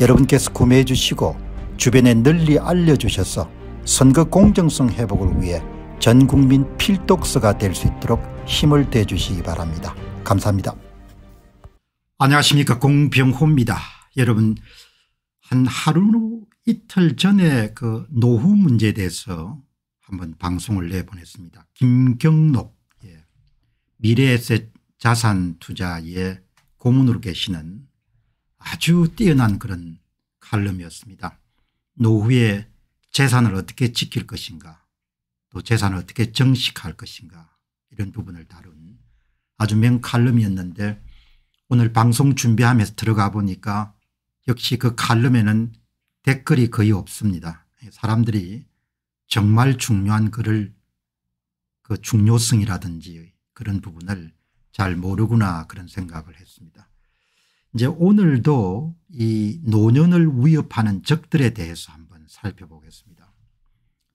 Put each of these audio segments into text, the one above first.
여러분께서 구매해 주시고 주변에 널리 알려주셔서 선거 공정성 회복을 위해 전국민 필독서가 될 수 있도록 힘을 대주시기 바랍니다. 감사합니다. 안녕하십니까 공병호입니다. 여러분 한 하루 이틀 전에 그 노후 문제에 대해서 한번 방송을 내보냈습니다. 김경록 예. 미래에셋 자산투자의 고문으로 계시는 아주 뛰어난 그런 칼럼이었습니다. 노후에 재산을 어떻게 지킬 것인가 또 재산을 어떻게 정식할 것인가 이런 부분을 다룬 아주 명칼럼이었는데 오늘 방송 준비하면서 들어가 보니까 역시 그 칼럼에는 댓글이 거의 없습니다. 사람들이 정말 중요한 글을 그 중요성이라든지 그런 부분을 잘 모르구나 그런 생각을 했습니다. 이제 오늘도 이 노년을 위협하는 적들에 대해서 한번 살펴보겠습니다.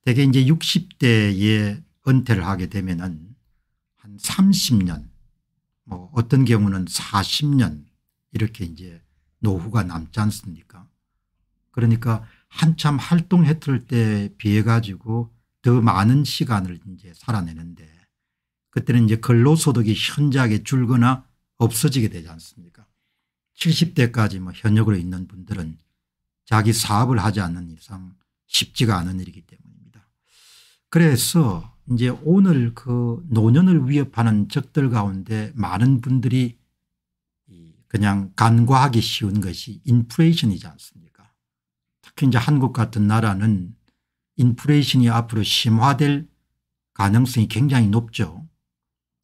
대개 이제 60대에 은퇴를 하게 되면은 한 30년 뭐 어떤 경우는 40년 이렇게 이제 노후가 남지 않습니까 그러니까 한참 활동했을 때 비해 가지고 더 많은 시간을 이제 살아내는데 그때는 이제 근로소득이 현저하게 줄거나 없어지게 되지 않습니까 70대까지 뭐 현역으로 있는 분들은 자기 사업을 하지 않는 이상 쉽지가 않은 일이기 때문입니다. 그래서 이제 오늘 그 노년을 위협하는 적들 가운데 많은 분들이 그냥 간과하기 쉬운 것이 인플레이션이지 않습니까? 특히 이제 한국 같은 나라는 인플레이션이 앞으로 심화될 가능성이 굉장히 높죠.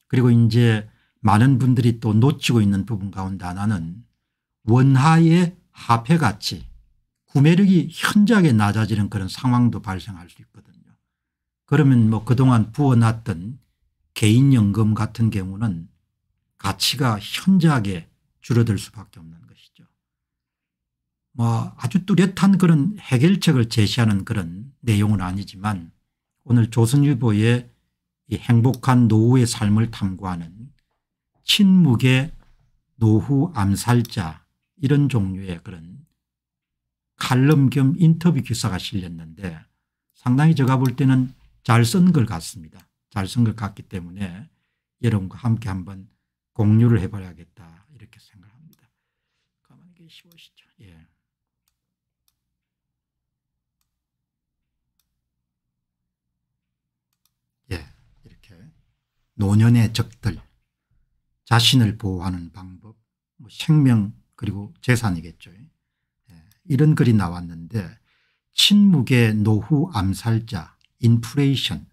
그리고 이제 많은 분들이 또 놓치고 있는 부분 가운데 하나는 원하의 화폐 가치 구매력이 현저하게 낮아지는 그런 상황도 발생할 수 있거든요. 그러면 뭐 그동안 부어놨던 개인연금 같은 경우는 가치가 현저하게 줄어들 수밖에 없는 것이죠. 뭐 아주 뚜렷한 그런 해결책을 제시하는 그런 내용은 아니지만 오늘 조선일보의 행복한 노후의 삶을 탐구하는 친묵의 노후 암살자 이런 종류의 그런 칼럼 겸 인터뷰 기사가 실렸는데 상당히 제가 볼 때는 잘 쓴 걸 같습니다. 잘 쓴걸 같기 때문에 여러분과 함께 한번 공유를 해봐야겠다 이렇게 생각합니다. 가만히 계시보시죠. 예. 예, 이렇게 노년의 적들, 자신을 보호하는 방법, 뭐 생명 그리고 재산이겠죠. 예. 이런 글이 나왔는데 친묵의 노후 암살자 인플레이션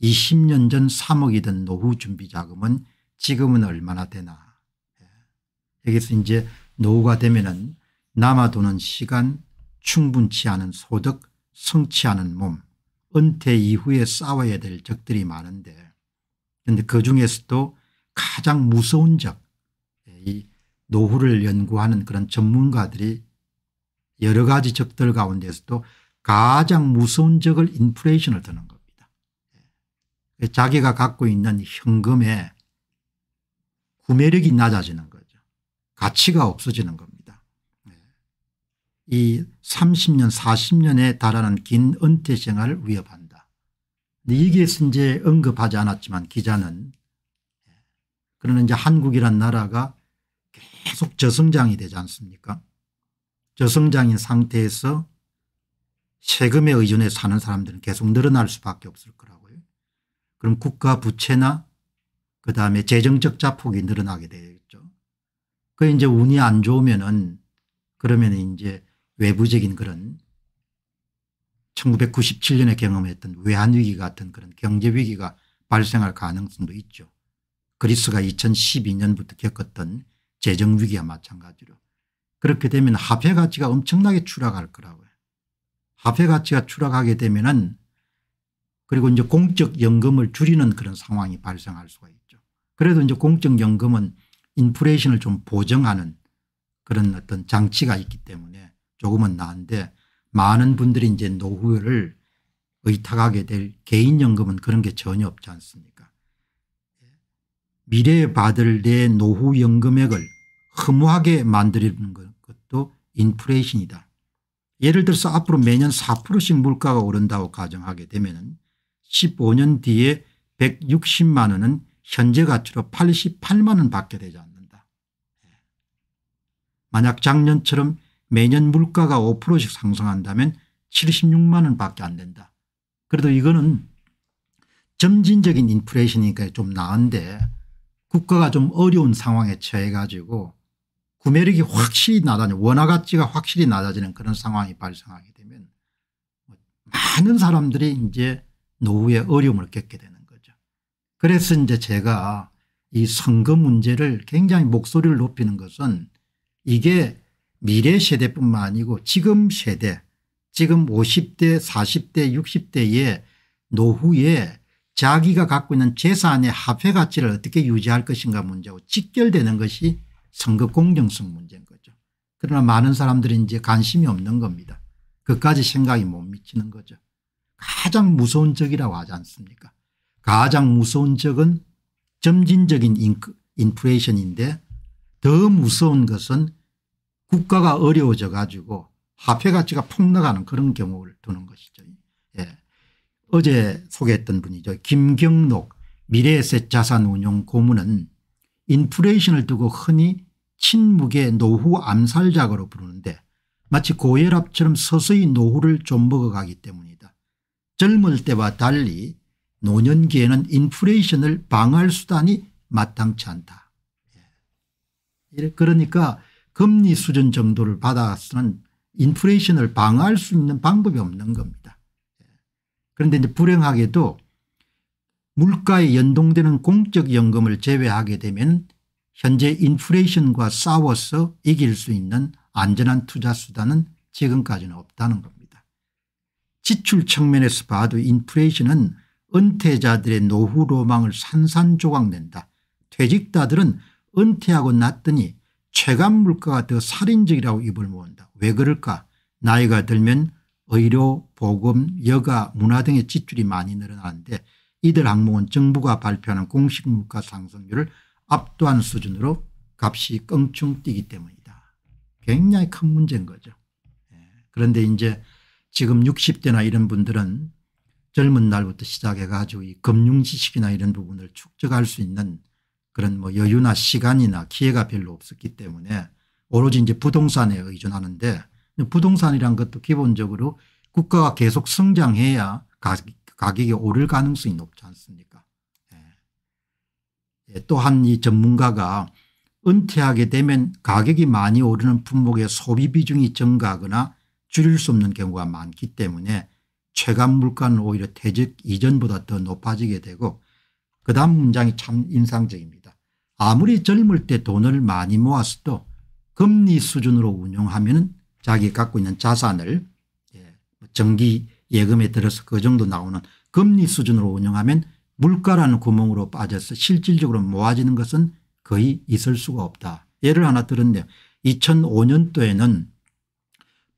20년 전 3억이던 노후 준비 자금은 지금은 얼마나 되나. 예. 여기서 이제 노후가 되면은 남아도는 시간 충분치 않은 소득 성치 않은 몸 은퇴 이후에 싸워야 될 적들이 많은데 그런데 그중에서도 가장 무서운 적이 예, 노후를 연구하는 그런 전문가들이 여러 가지 적들 가운데서도 가장 무서운 적을 인플레이션을 드는 겁니다. 예. 자기가 갖고 있는 현금의 구매력이 낮아지는 거죠. 가치가 없어지는 겁니다. 예. 이 30년 40년에 달하는 긴 은퇴 생활을 위협한다. 여기에서 이제 언급하지 않았지만 기자는 예. 그러는 이제 한국이란 나라가 계속 저성장이 되지 않습니까 저성장인 상태에서 세금에 의존해 사는 사람들은 계속 늘어날 수밖에 없을 거라고요. 그럼 국가 부채나 그다음에 재정적 자폭이 늘어나게 되겠죠. 그 이제 운이 안 좋으면은 그러면 이제 외부적인 그런 1997년에 경험했던 외환위기 같은 그런 경제위기가 발생할 가능성도 있죠. 그리스가 2012년부터 겪었던 재정 위기와 마찬가지로 그렇게 되면 화폐 가치가 엄청나게 추락할 거라고요. 화폐 가치가 추락하게 되면은 그리고 이제 공적 연금을 줄이는 그런 상황이 발생할 수가 있죠. 그래도 이제 공적 연금은 인플레이션을 좀 보정하는 그런 어떤 장치가 있기 때문에 조금은 나은데 많은 분들이 이제 노후를 의탁하게 될 개인연금은 그런 게 전혀 없지 않습니까 미래에 받을 내 노후연금액을 허무하게 만드는 것도 인플레이션이다. 예를 들어서 앞으로 매년 4%씩 물가가 오른다고 가정하게 되면 15년 뒤에 160만 원은 현재 가치로 88만 원 받게 되지 않는다. 예. 만약 작년처럼 매년 물가가 5%씩 상승한다면 76만 원 밖에 안 된다. 그래도 이거는 점진적인 인플레이션이니까 좀 나은데 국가가 좀 어려운 상황에 처해 가지고 구매력이 확실히 낮아져는 원화 가치가 확실히 낮아지는 그런 상황이 발생하게 되면 많은 사람들이 이제 노후에 어려움을 겪게 되는 거죠. 그래서 이제 제가 이 선거 문제를 굉장히 목소리를 높이는 것은 이게 미래 세대뿐만 아니고 지금 세대 지금 50대 40대 60대의 노후에 자기가 갖고 있는 재산의 화폐 가치를 어떻게 유지할 것인가 문제하고 직결되는 것이 선거 공정성 문제인 거죠. 그러나 많은 사람들이 이제 관심이 없는 겁니다. 그까지 생각이 못 미치는 거죠. 가장 무서운 적이라고 하지 않습니까 가장 무서운 적은 점진적인 인크, 플레이션인데더 무서운 것은 국가가 어려워져 가지고 화폐 가치가 폭락하는 그런 경우를 두는 것이죠. 예. 어제 소개했던 분이죠. 김경록 미래에셋 자산운용 고문은 인플레이션을 두고 흔히 친묵의 노후 암살작으로 부르는데 마치 고혈압처럼 서서히 노후를 좀먹어가기 때문이다. 젊을 때와 달리 노년기에는 인플레이션을 방할 수단이 마땅치 않다. 예. 그러니까 금리 수준 정도를 받아서는 인플레이션을 방할 수 있는 방법이 없는 겁니다. 예. 그런데 이제 불행하게도 물가에 연동되는 공적연금을 제외하게 되면 현재 인플레이션과 싸워서 이길 수 있는 안전한 투자 수단은 지금까지는 없다는 겁니다. 지출 측면에서 봐도 인플레이션은 은퇴자들의 노후 로망을 산산조각 낸다. 퇴직자들은 은퇴하고 났더니 체감 물가가 더 살인적이라고 입을 모은다. 왜 그럴까 나이가 들면 의료 보험 여가 문화 등의 지출이 많이 늘어나는데 이들 항목은 정부가 발표하는 공식 물가 상승률을 압도한 수준으로 값이 껑충 뛰기 때문이다. 굉장히 큰 문제인 거죠. 예. 그런데 이제 지금 60대나 이런 분들은 젊은 날부터 시작해 가지고 이 금융 지식이나 이런 부분을 축적할 수 있는 그런 뭐 여유나 시간이나 기회가 별로 없었기 때문에 오로지 이제 부동산에 의존하는데 부동산이란 것도 기본적으로 국가가 계속 성장해야 가격이 오를 가능성이 높지 않습니까 예, 또한 이 전문가가 은퇴하게 되면 가격이 많이 오르는 품목의 소비 비중이 증가하거나 줄일 수 없는 경우가 많기 때문에 최감 물가는 오히려 퇴직 이전보다 더 높아지게 되고 그 다음 문장이 참 인상적입니다. 아무리 젊을 때 돈을 많이 모았어도 금리 수준으로 운용하면 자기 갖고 있는 자산을 예, 뭐 정기 예금에 들어서 그 정도 나오는 금리 수준으로 운영하면 물가라는 구멍으로 빠져서 실질적으로 모아지는 것은 거의 있을 수가 없다. 예를 하나 들었네요. 2005년도에는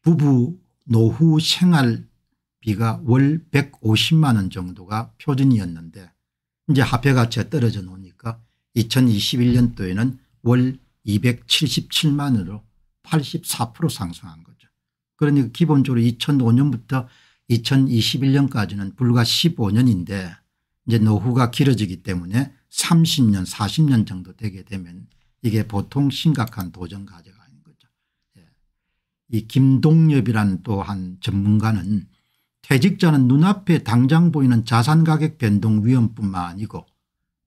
부부 노후 생활비가 월 150만 원 정도가 표준이었는데 이제 화폐가치가 떨어져 놓으니까 2021년도에는 월 277만 원으로 84% 상승한 거죠. 그러니까 기본적으로 2005년부터 2021년까지는 불과 15년인데 이제 노후가 길어지기 때문에 30년 40년 정도 되게 되면 이게 보통 심각한 도전 과제가 아닌 거죠. 예. 이 김동엽이라는 또 한 전문가는 퇴직자는 눈앞에 당장 보이는 자산가격 변동 위험뿐만 아니고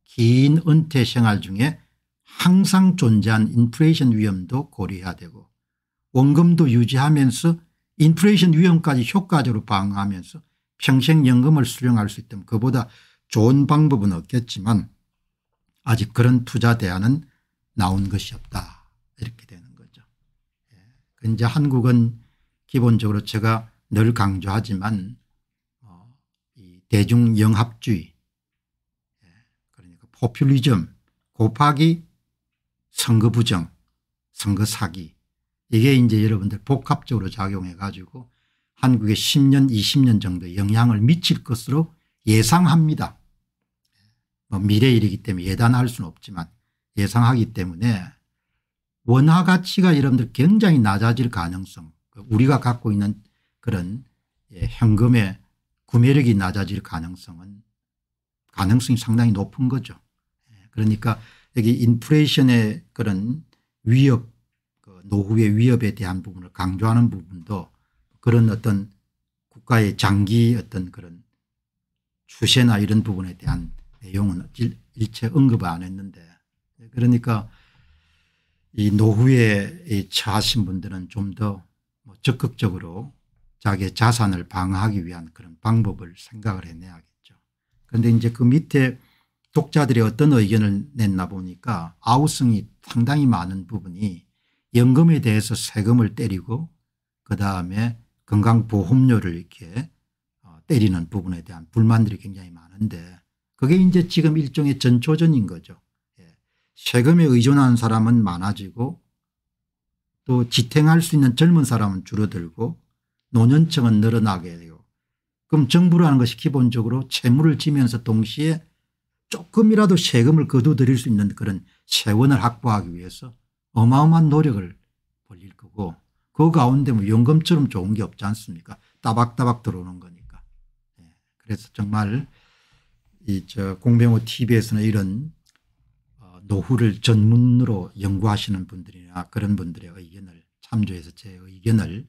긴 은퇴 생활 중에 항상 존재한 인플레이션 위험도 고려해야 되고 원금도 유지하면서 인플레이션 위험까지 효과적으로 방어하면서 평생연금을 수령할 수 있다면 그보다 좋은 방법은 없겠지만 아직 그런 투자 대안은 나온 것이 없다 이렇게 되는 거죠. 예. 이제 한국은 기본적으로 제가 늘 강조하지만 어, 대중영합주의 예, 그러니까 포퓰리즘 곱하기 선거 부정 선거 사기 이게 이제 여러분들 복합적으로 작용해 가지고 한국에 10년 20년 정도 영향을 미칠 것으로 예상합니다. 뭐 미래 일이기 때문에 예단할 수는 없지만 예상하기 때문에 원화 가치가 여러분들 굉장히 낮아질 가능성 우리가 갖고 있는 그런 예, 현금의 구매력이 낮아질 가능성은 가능성이 상당히 높은 거죠. 예, 그러니까 여기 인플레이션의 그런 위협 그 노후의 위협에 대한 부분을 강조하는 부분도 그런 어떤 국가의 장기 어떤 그런 추세나 이런 부분에 대한 내용은 일체 언급 안 했는데 그러니까 이 노후에 처하신 분들은 좀더 뭐 적극적으로 자기의 자산을 방어하기 위한 그런 방법을 생각을 해내야겠죠. 그런데 이제 그 밑에 독자들이 어떤 의견을 냈나 보니까 아우성이 상당히 많은 부분이 연금에 대해서 세금을 때리고 그다음에 건강보험료를 이렇게 어, 때리는 부분에 대한 불만들이 굉장히 많은데 그게 이제 지금 일종의 전초전인 거죠. 예. 세금에 의존하는 사람은 많아지고 또 지탱할 수 있는 젊은 사람은 줄어들고 노년층은 늘어나게 돼요. 그럼 정부라는 것이 기본적으로 채무를 지면서 동시에 조금이라도 세금을 거두들일 수 있는 그런 세원을 확보하기 위해서 어마어마한 노력을 벌릴 거고 그 가운데 뭐 연금처럼 좋은 게 없지 않습니까 따박따박 들어오는 거니까. 예. 그래서 정말 이저 공병호 TV에서는 이런 어, 노후를 전문으로 연구하시는 분들이나 그런 분들의 의견을 참조해서 제 의견을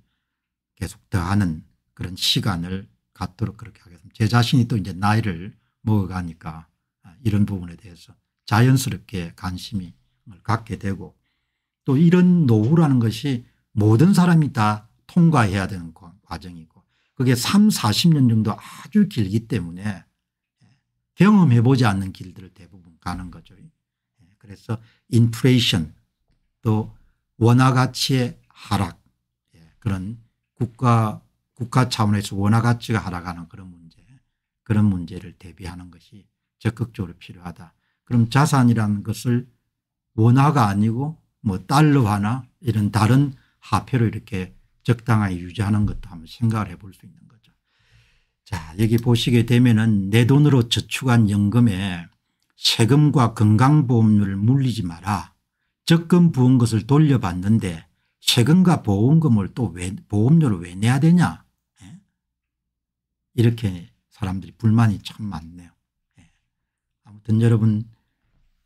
계속 더하는 그런 시간을 갖도록 그렇게 하겠습니다. 제 자신이 또 이제 나이를 먹어가니까 아, 이런 부분에 대해서 자연스럽게 관심을 갖게 되고 또 이런 노후라는 것이 모든 사람이 다 통과해야 되는 과정이고 그게 3, 40년 정도 아주 길기 때문에 경험해보지 않는 길들을 대부분 가는 거죠. 예, 그래서 인플레이션 또 원화 가치의 하락 예, 그런 국가 국가 차원에서 원화 가치가 하락하는 그런 문제 그런 문제를 대비하는 것이 적극적으로 필요하다. 그럼 자산이라는 것을 원화가 아니고 뭐 달러화나 이런 다른 화폐로 이렇게 적당하게 유지하는 것도 한번 생각을 해볼 수 있는 거죠. 자 여기 보시게 되면은 내 돈으로 저축한 연금에 세금과 건강보험료를 물리지 마라. 적금 부은 것을 돌려받는데 세금과 보험금을 또 왜, 보험료를 왜 내야 되냐. 예? 이렇게 사람들이 불만이 참 많네요. 예. 아무튼 여러분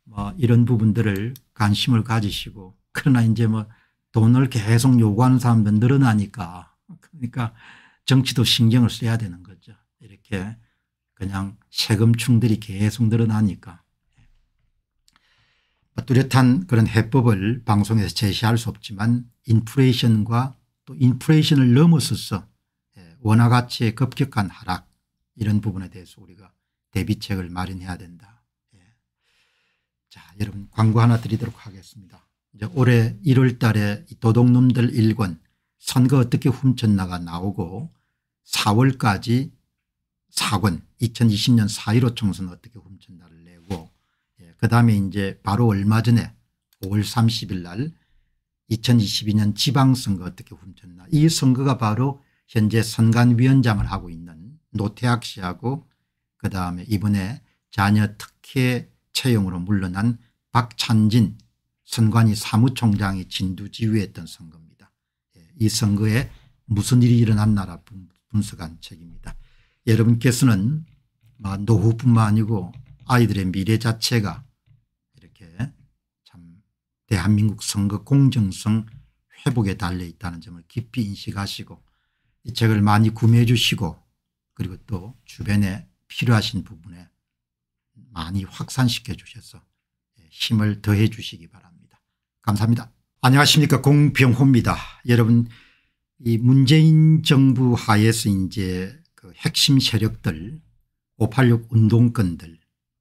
뭐 이런 부분들을 관심을 가지시고 그러나 이제 뭐 돈을 계속 요구하는 사람들 늘어나니까 그러니까 정치도 신경을 써야 되는 거예 이렇게 그냥 세금충들이 계속 늘어나니까 예. 뚜렷한 그런 해법을 방송에서 제시할 수 없지만 인플레이션과 또 인플레이션을 넘어서서 예, 원화 가치의 급격한 하락 이런 부분에 대해서 우리가 대비책을 마련해야 된다. 예. 자 여러분 광고 하나 드리도록 하겠습니다. 이제 올해 1월 달에 도둑놈들 1권 선거 어떻게 훔쳤나가 나오고 4월까지 차권 2020년 4.15 총선 어떻게 훔친다를 내고 예, 그다음에 이제 바로 얼마 전에 5월 30일 날 2022년 지방선거 어떻게 훔쳤나 이 선거가 바로 현재 선관위원장을 하고 있는 노태학 씨하고 그다음에 이번에 자녀 특혜 채용으로 물러난 박찬진 선관위 사무총장이 진두지휘했던 선거입니다. 예, 이 선거에 무슨 일이 일어났나라 분석한 책입니다. 여러분께서는 노후뿐만 아니고 아이들의 미래 자체가 이렇게 참 대한민국 선거 공정성 회복에 달려있다는 점을 깊이 인식하시고 이 책을 많이 구매해 주시고 그리고 또 주변에 필요하신 부분에 많이 확산시켜 주셔서 힘을 더해 주시기 바랍니다. 감사합니다. 안녕하십니까 공병호입니다. 여러분 이 문재인 정부 하에서 이제 그 핵심 세력들 586 운동권들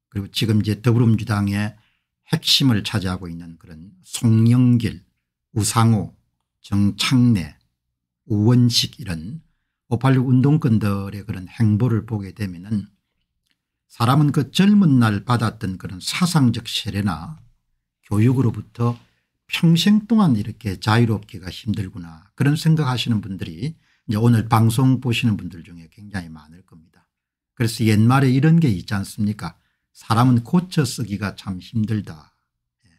그리고 지금 이제 더불어민주당의 핵심을 차지하고 있는 그런 송영길 우상호 정창래 우원식 이런 586 운동권들의 그런 행보를 보게 되면 은 사람은 그 젊은 날 받았던 그런 사상적 세례나 교육으로부터 평생 동안 이렇게 자유롭기가 힘들구나 그런 생각하시는 분들이 이제 오늘 방송 보시는 분들 중에 굉장히 많을 겁니다. 그래서 옛말에 이런 게 있지 않습니까? 사람은 고쳐 쓰기가 참 힘들다. 예.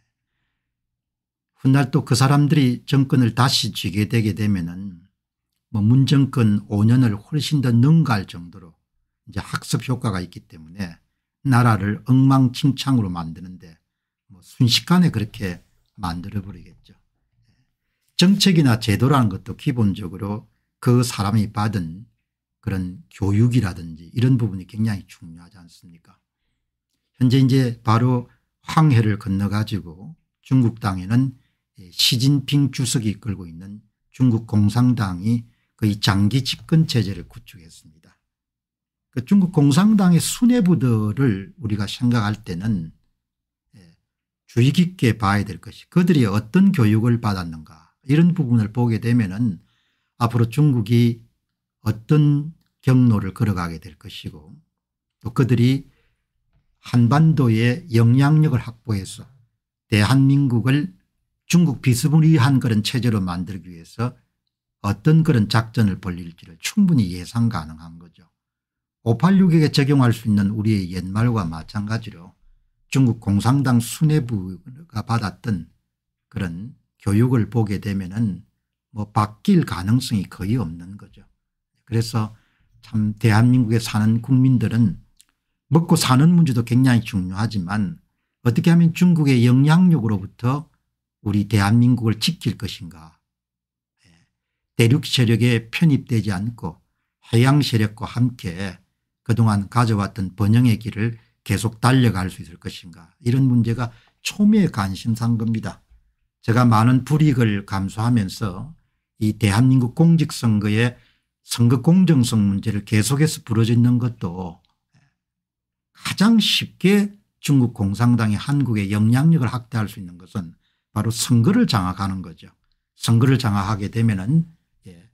훗날 또 그 사람들이 정권을 다시 쥐게 되게 되면은 뭐 문정권 5년을 훨씬 더 능가할 정도로 이제 학습 효과가 있기 때문에 나라를 엉망진창으로 만드는데 뭐 순식간에 그렇게 만들어버리겠죠. 예. 정책이나 제도라는 것도 기본적으로 그 사람이 받은 그런 교육이라든지 이런 부분이 굉장히 중요하지 않습니까 현재 이제 바로 황해를 건너 가지고 중국 땅에는 시진핑 주석이 이끌고 있는 중국 공산당이 거의 장기 집권 체제를 구축했습니다. 그 중국 공산당의 수뇌부들을 우리가 생각할 때는 예, 주의 깊게 봐야 될 것이 그들이 어떤 교육을 받았는가 이런 부분을 보게 되면 은 앞으로 중국이 어떤 경로를 걸어가게 될 것이고 또 그들이 한반도에 영향력을 확보해서 대한민국을 중국 비스무리한 그런 체제로 만들기 위해서 어떤 그런 작전을 벌릴지를 충분히 예상 가능한 거죠. 586에게 적용할 수 있는 우리의 옛말과 마찬가지로 중국 공산당 수뇌부가 받았던 그런 교육을 보게 되면 은뭐 바뀔 가능성이 거의 없는 거죠. 그래서 참 대한민국에 사는 국민들은 먹고 사는 문제도 굉장히 중요하지만 어떻게 하면 중국의 영향력으로부터 우리 대한민국을 지킬 것인가 예. 대륙 세력에 편입되지 않고 해양 세력과 함께 그동안 가져왔던 번영의 길을 계속 달려갈 수 있을 것인가 이런 문제가 초미의 관심사인 겁니다. 제가 많은 불이익을 감수하면서 이 대한민국 공직선거의 선거 공정성 문제를 계속해서 부러짓는 것도 가장 쉽게 중국 공산당이 한국의 영향력을 확대할 수 있는 것은 바로 선거를 장악하는 거죠. 선거를 장악하게 되면은 예,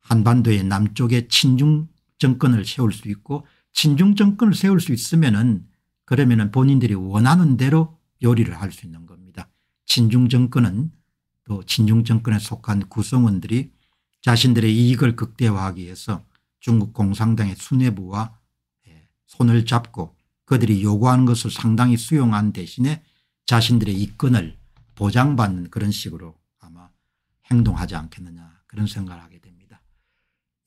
한반도의 남쪽에 친중 정권을 세울 수 있고 친중 정권을 세울 수 있으면은 그러면은 본인들이 원하는 대로 요리를 할 수 있는 겁니다. 친중 정권은 또진중정권에 속한 구성원들이 자신들의 이익을 극대화하기 위해서 중국 공산당의 수뇌부와 예, 손을 잡고 그들이 요구하는 것을 상당히 수용한 대신에 자신들의 이권을 보장받는 그런 식으로 아마 행동하지 않겠느냐 그런 생각을 하게 됩니다.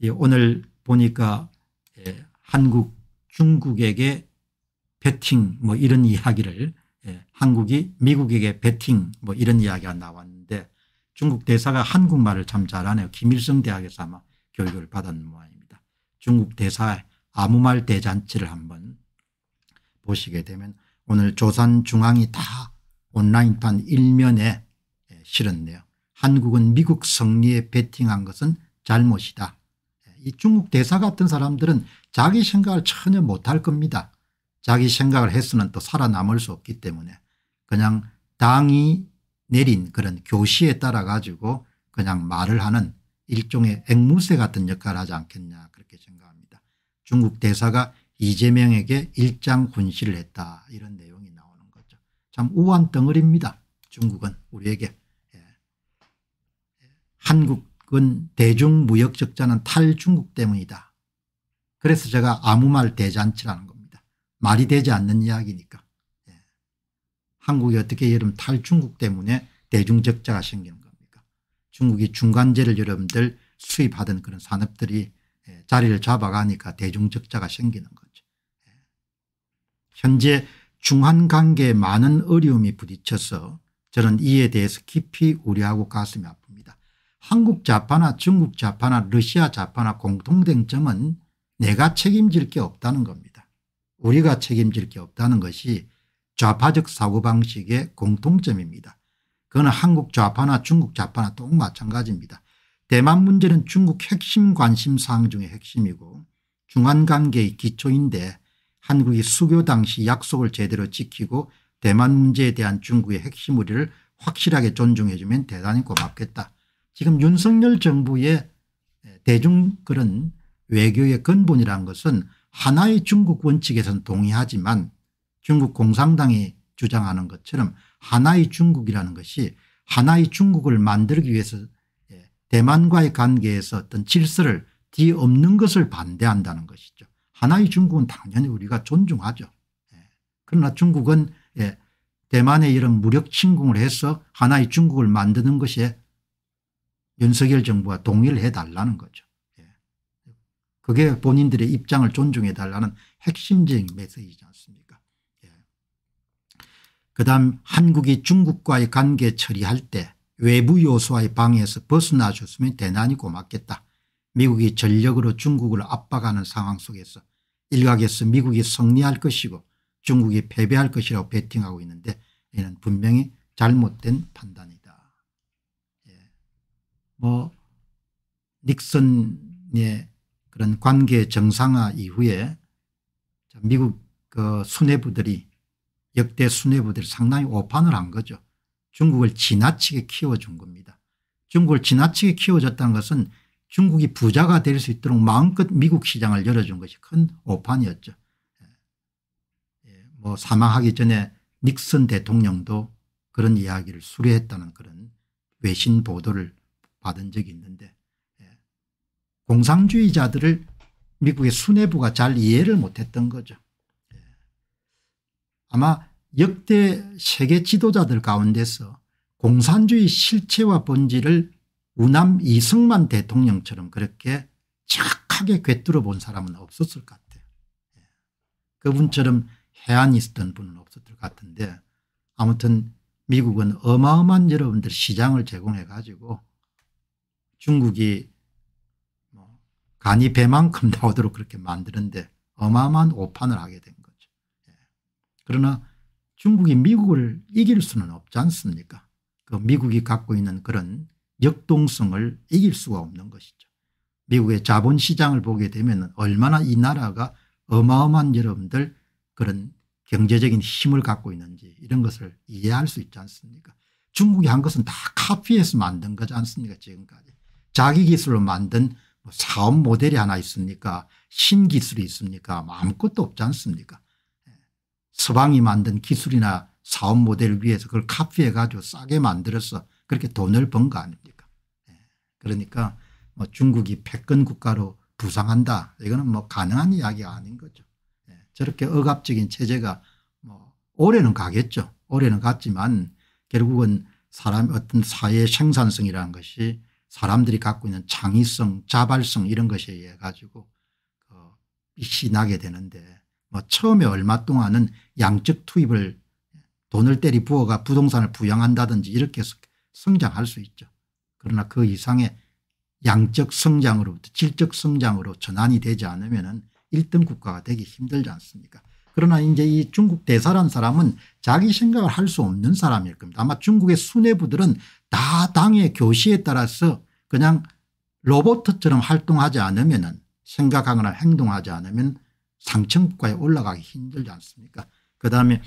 예, 오늘 보니까 예, 한국 중국에게 베팅 뭐 이런 이야기를 한국이 미국에게 베팅 뭐 이런 이야기가 나왔는데 중국 대사가 한국말을 참 잘하네요. 김일성 대학에서 아마 교육을 받은 모양입니다. 중국 대사의 아무 말 대잔치를 한번 보시게 되면 오늘 조선중앙이 다 온라인판 일면에 예, 실었네요. 한국은 미국 성리에 베팅한 것은 잘못이다. 예, 이 중국 대사 같은 사람들은 자기 생각을 전혀 못 할 겁니다. 자기 생각을 했으면 또 살아남을 수 없기 때문에 그냥 당이 내린 그런 교시에 따라 가지고 그냥 말을 하는 일종의 앵무새 같은 역할을 하지 않겠냐 그렇게 생각합니다. 중국 대사가 이재명에게 일장 군시를 했다 이런 내용이 나오는 거죠. 참 우한 덩어리입니다. 중국은 우리에게. 예. 한국은 대중무역적자는 탈중국 때문이다. 그래서 제가 아무 말 대잔치라는 겁니다. 말이 되지 않는 이야기니까. 한국이 어떻게 여러분 탈중국 때문에 대중적자가 생기는 겁니까 중국이 중간재를 여러분들 수입하던 그런 산업들이 예, 자리를 잡아가니까 대중적자가 생기는 거죠. 예. 현재 중한관계에 많은 어려움이 부딪혀서 저는 이에 대해서 깊이 우려하고 가슴이 아픕니다. 한국 자파나 중국 자파나 러시아 자파나 공통된 점은 내가 책임질 게 없다는 겁니다. 우리가 책임질 게 없다는 것이 좌파적 사고방식의 공통점입니다. 그는 한국 좌파나 중국 좌파나 똑 마찬가지입니다. 대만 문제는 중국 핵심 관심사항 중의 핵심이고 중한관계의 기초인데 한국이 수교 당시 약속을 제대로 지키고 대만 문제에 대한 중국의 핵심 우리를 확실하게 존중해 주면 대단히 고맙겠다. 지금 윤석열 정부의 대중 그런 외교의 근본이란 것은 하나의 중국 원칙에선 동의하지만 중국 공산당이 주장하는 것처럼 하나의 중국이라는 것이 하나의 중국을 만들기 위해서 예, 대만과의 관계에서 어떤 질서를 뒤엎는 것을 반대한다는 것이죠. 하나의 중국은 당연히 우리가 존중하죠. 예, 그러나 중국은 예, 대만의 이런 무력 침공을 해서 하나의 중국을 만드는 것에 윤석열 정부와 동의를 해달라는 거죠. 그게 본인들의 입장을 존중해달라는 핵심적인 메시지지 않습니까 그다음 한국이 중국과의 관계 처리할 때 외부 요소와의 방해에서 벗어나 줬으면 대단히 고맙겠다. 미국이 전력으로 중국을 압박하는 상황 속에서 일각에서 미국이 승리할 것이고 중국이 패배할 것이라고 베팅하고 있는데 이는 분명히 잘못된 판단이다. 예. 뭐 닉슨의 그런 관계 정상화 이후에 미국 그 수뇌부들이 역대 수뇌부들이 상당히 오판을 한 거죠. 중국을 지나치게 키워준 겁니다. 중국을 지나치게 키워줬다는 것은 중국이 부자가 될 수 있도록 마음껏 미국 시장을 열어준 것이 큰 오판이었죠. 예, 뭐 사망하기 전에 닉슨 대통령도 그런 이야기를 수리했다는 그런 외신 보도를 받은 적이 있는데 예, 공상주의자들을 미국의 수뇌부가 잘 이해를 못했던 거죠. 아마 역대 세계 지도자들 가운데서 공산주의 실체와 본질을 우남 이승만 대통령처럼 그렇게 착하게 꿰뚫어 본 사람은 없었을 것 같아요. 예. 그분처럼 해안이 있었던 분은 없었을 것 같은데 아무튼 미국은 어마어마한 여러분들 시장을 제공해 가지고 중국이 뭐 간이 배만큼 나오도록 그렇게 만드는데 어마어마한 오판을 하게 된 됩니다. 그러나 중국이 미국을 이길 수는 없지 않습니까 그 미국이 갖고 있는 그런 역동성을 이길 수가 없는 것이죠. 미국의 자본시장을 보게 되면 얼마나 이 나라가 어마어마한 여러분들 그런 경제적인 힘을 갖고 있는지 이런 것을 이해할 수 있지 않습니까 중국이 한 것은 다 카피해서 만든 거지 않습니까 지금까지 자기 기술로 만든 뭐 사업 모델이 하나 있습니까 신기술이 있습니까 아무것도 없지 않습니까 서방이 만든 기술이나 사업 모델을 위해서 그걸 카피해 가지고 싸게 만들어서 그렇게 돈을 번 거 아닙니까 예. 그러니까 뭐 중국이 패권 국가로 부상한다 이거는 뭐 가능한 이야기가 아닌 거죠 예. 저렇게 억압적인 체제가 뭐 올해는 가겠죠 올해는 갔지만 결국은 사람 어떤 사회 생산성이라는 것이 사람들이 갖고 있는 창의성 자발성 이런 것에 의해 가지고 그 빛이 나게 되는데 뭐 처음에 얼마 동안은 양적 투입을 돈을 때리 부어가 부동산을 부양한다든지 이렇게 성장할 수 있죠. 그러나 그 이상의 양적 성장으로 질적 성장으로 전환이 되지 않으면 은등 국가가 되기 힘들지 않습니까 그러나 이제 이 중국 대사란 사람은 자기 생각을 할 수 없는 사람일 겁니다. 아마 중국의 수뇌부들은 다 당의 교시에 따라서 그냥 로버처럼 활동하지 않으면 생각하거나 행동하지 않으면 상층국가에 올라가기 힘들지 않습니까 그다음에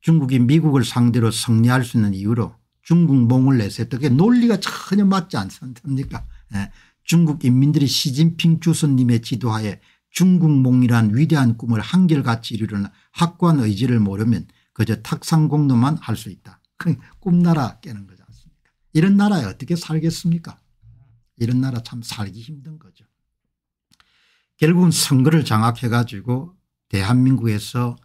중국이 미국을 상대로 승리할 수 있는 이유로 중국 몽을 내세웠던 게 논리가 전혀 맞지 않습니까 예. 중국 인민들이 시진핑 주선님의 지도하에 중국 몽이란 위대한 꿈을 한결같이 이루는 확고한 의지를 모르면 그저 탁상공론만 할 수 있다. 꿈나라 깨는 거지 않습니까 이런 나라에 어떻게 살겠습니까 이런 나라 참 살기 힘든 거죠. 결국은 선거를 장악해가지고 대한민국에서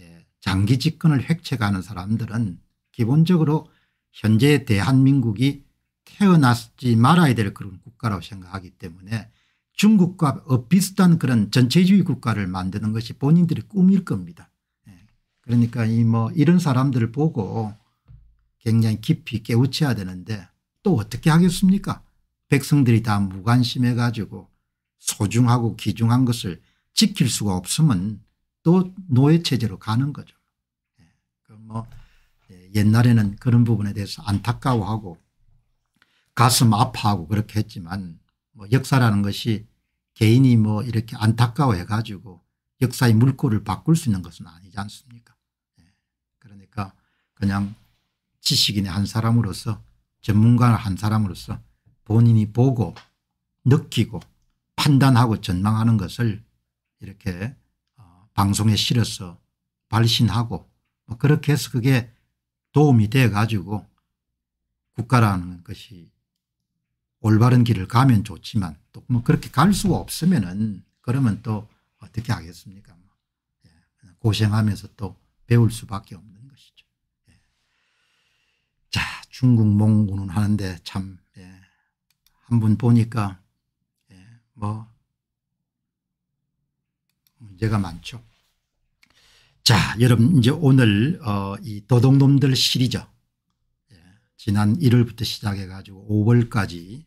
예, 장기 집권을 획책하는 사람들은 기본적으로 현재 대한민국이 태어났지 말아야 될 그런 국가라고 생각하기 때문에 중국과 비슷한 그런 전체주의 국가를 만드는 것이 본인들의 꿈일 겁니다. 예. 그러니까 이 뭐 이런 사람들을 보고 굉장히 깊이 깨우쳐야 되는데 또 어떻게 하겠습니까 백성들이 다 무관심해 가지고 소중하고 귀중한 것을 지킬 수가 없으면 또 노예체제로 가는 거죠. 예, 뭐 예, 옛날에는 그런 부분에 대해서 안타까워하고 가슴 아파하고 그렇게 했지만 뭐 역사라는 것이 개인이 뭐 이렇게 안타까워해 가지고 역사의 물꼬를 바꿀 수 있는 것은 아니지 않습니까 예, 그러니까 그냥 지식인의 한 사람으로서 전문가 한 사람으로서 본인이 보고 느끼고 판단하고 전망하는 것을 이렇게 어, 방송에 실어서 발신하고 뭐 그렇게 해서 그게 도움이 돼 가지고 국가라는 것이 올바른 길을 가면 좋지만 또뭐 그렇게 갈 수가 없으면은 그러면 또 어떻게 하겠습니까 뭐, 예, 고생하면서 또 배울 수밖에 없는 것이죠. 예. 자 중국 몽군은 하는데 참 예, 한 분 보니까 뭐 문제가 많죠. 자, 여러분 이제 오늘 어, 이 도둑놈들 시리즈 예, 지난 1월부터 시작해 가지고 5월까지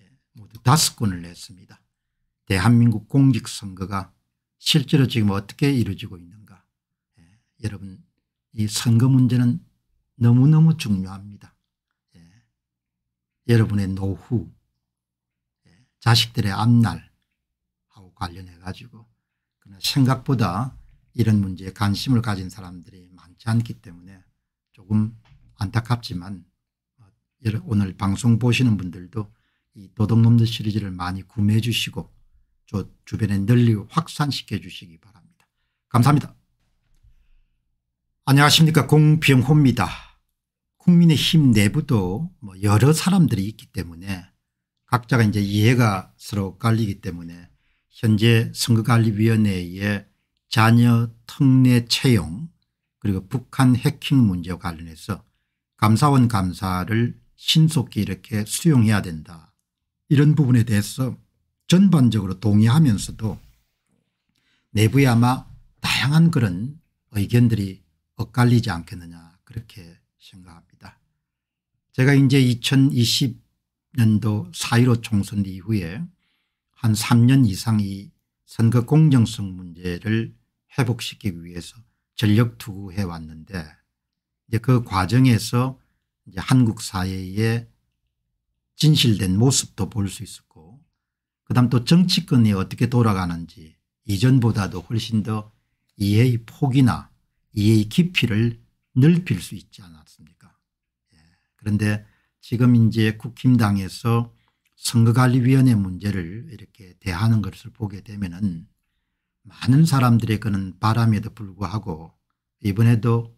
예, 모두 다 권을 냈습니다. 대한민국 공직선거가 실제로 지금 어떻게 이루어지고 있는가. 예, 여러분 이 선거 문제는 너무너무 중요합니다. 예, 여러분의 노후 자식들의 앞날하고 관련해 가지고 생각보다 이런 문제에 관심을 가진 사람들이 많지 않기 때문에 조금 안타깝지만 어, 오늘 방송 보시는 분들도 이도덕놈들 시리즈를 많이 구매해 주시고 저 주변에 늘리고 확산시켜 주시기 바랍니다. 감사합니다. 안녕하십니까 공병호입니다. 국민의힘 내부도 뭐 여러 사람들이 있기 때문에 각자가 이제 이해가 서로 갈리기 때문에 현재 선거관리위원회의 자녀 특례 채용 그리고 북한 해킹 문제와 관련해서 감사원 감사를 신속히 이렇게 수용해야 된다. 이런 부분에 대해서 전반적으로 동의하면서도 내부에 아마 다양한 그런 의견들이 엇갈리지 않겠느냐 그렇게 생각합니다. 제가 이제 2020 2015년도 4.15 총선 이후에 한 3년 이상 이 선거 공정성 문제를 회복시키기 위해서 전력 투구해 왔는데 이제 그 과정에서 이제 한국 사회의 진실된 모습도 볼 수 있었고 그다음 또 정치권이 어떻게 돌아가는지 이전보다도 훨씬 더 이해의 폭이나 이해의 깊이를 넓힐 수 있지 않았습니까 예. 그런데 지금 이제 국힘당에서 선거관리위원회 문제를 이렇게 대하는 것을 보게 되면은 많은 사람들의 그는 바람에도 불구하고 이번에도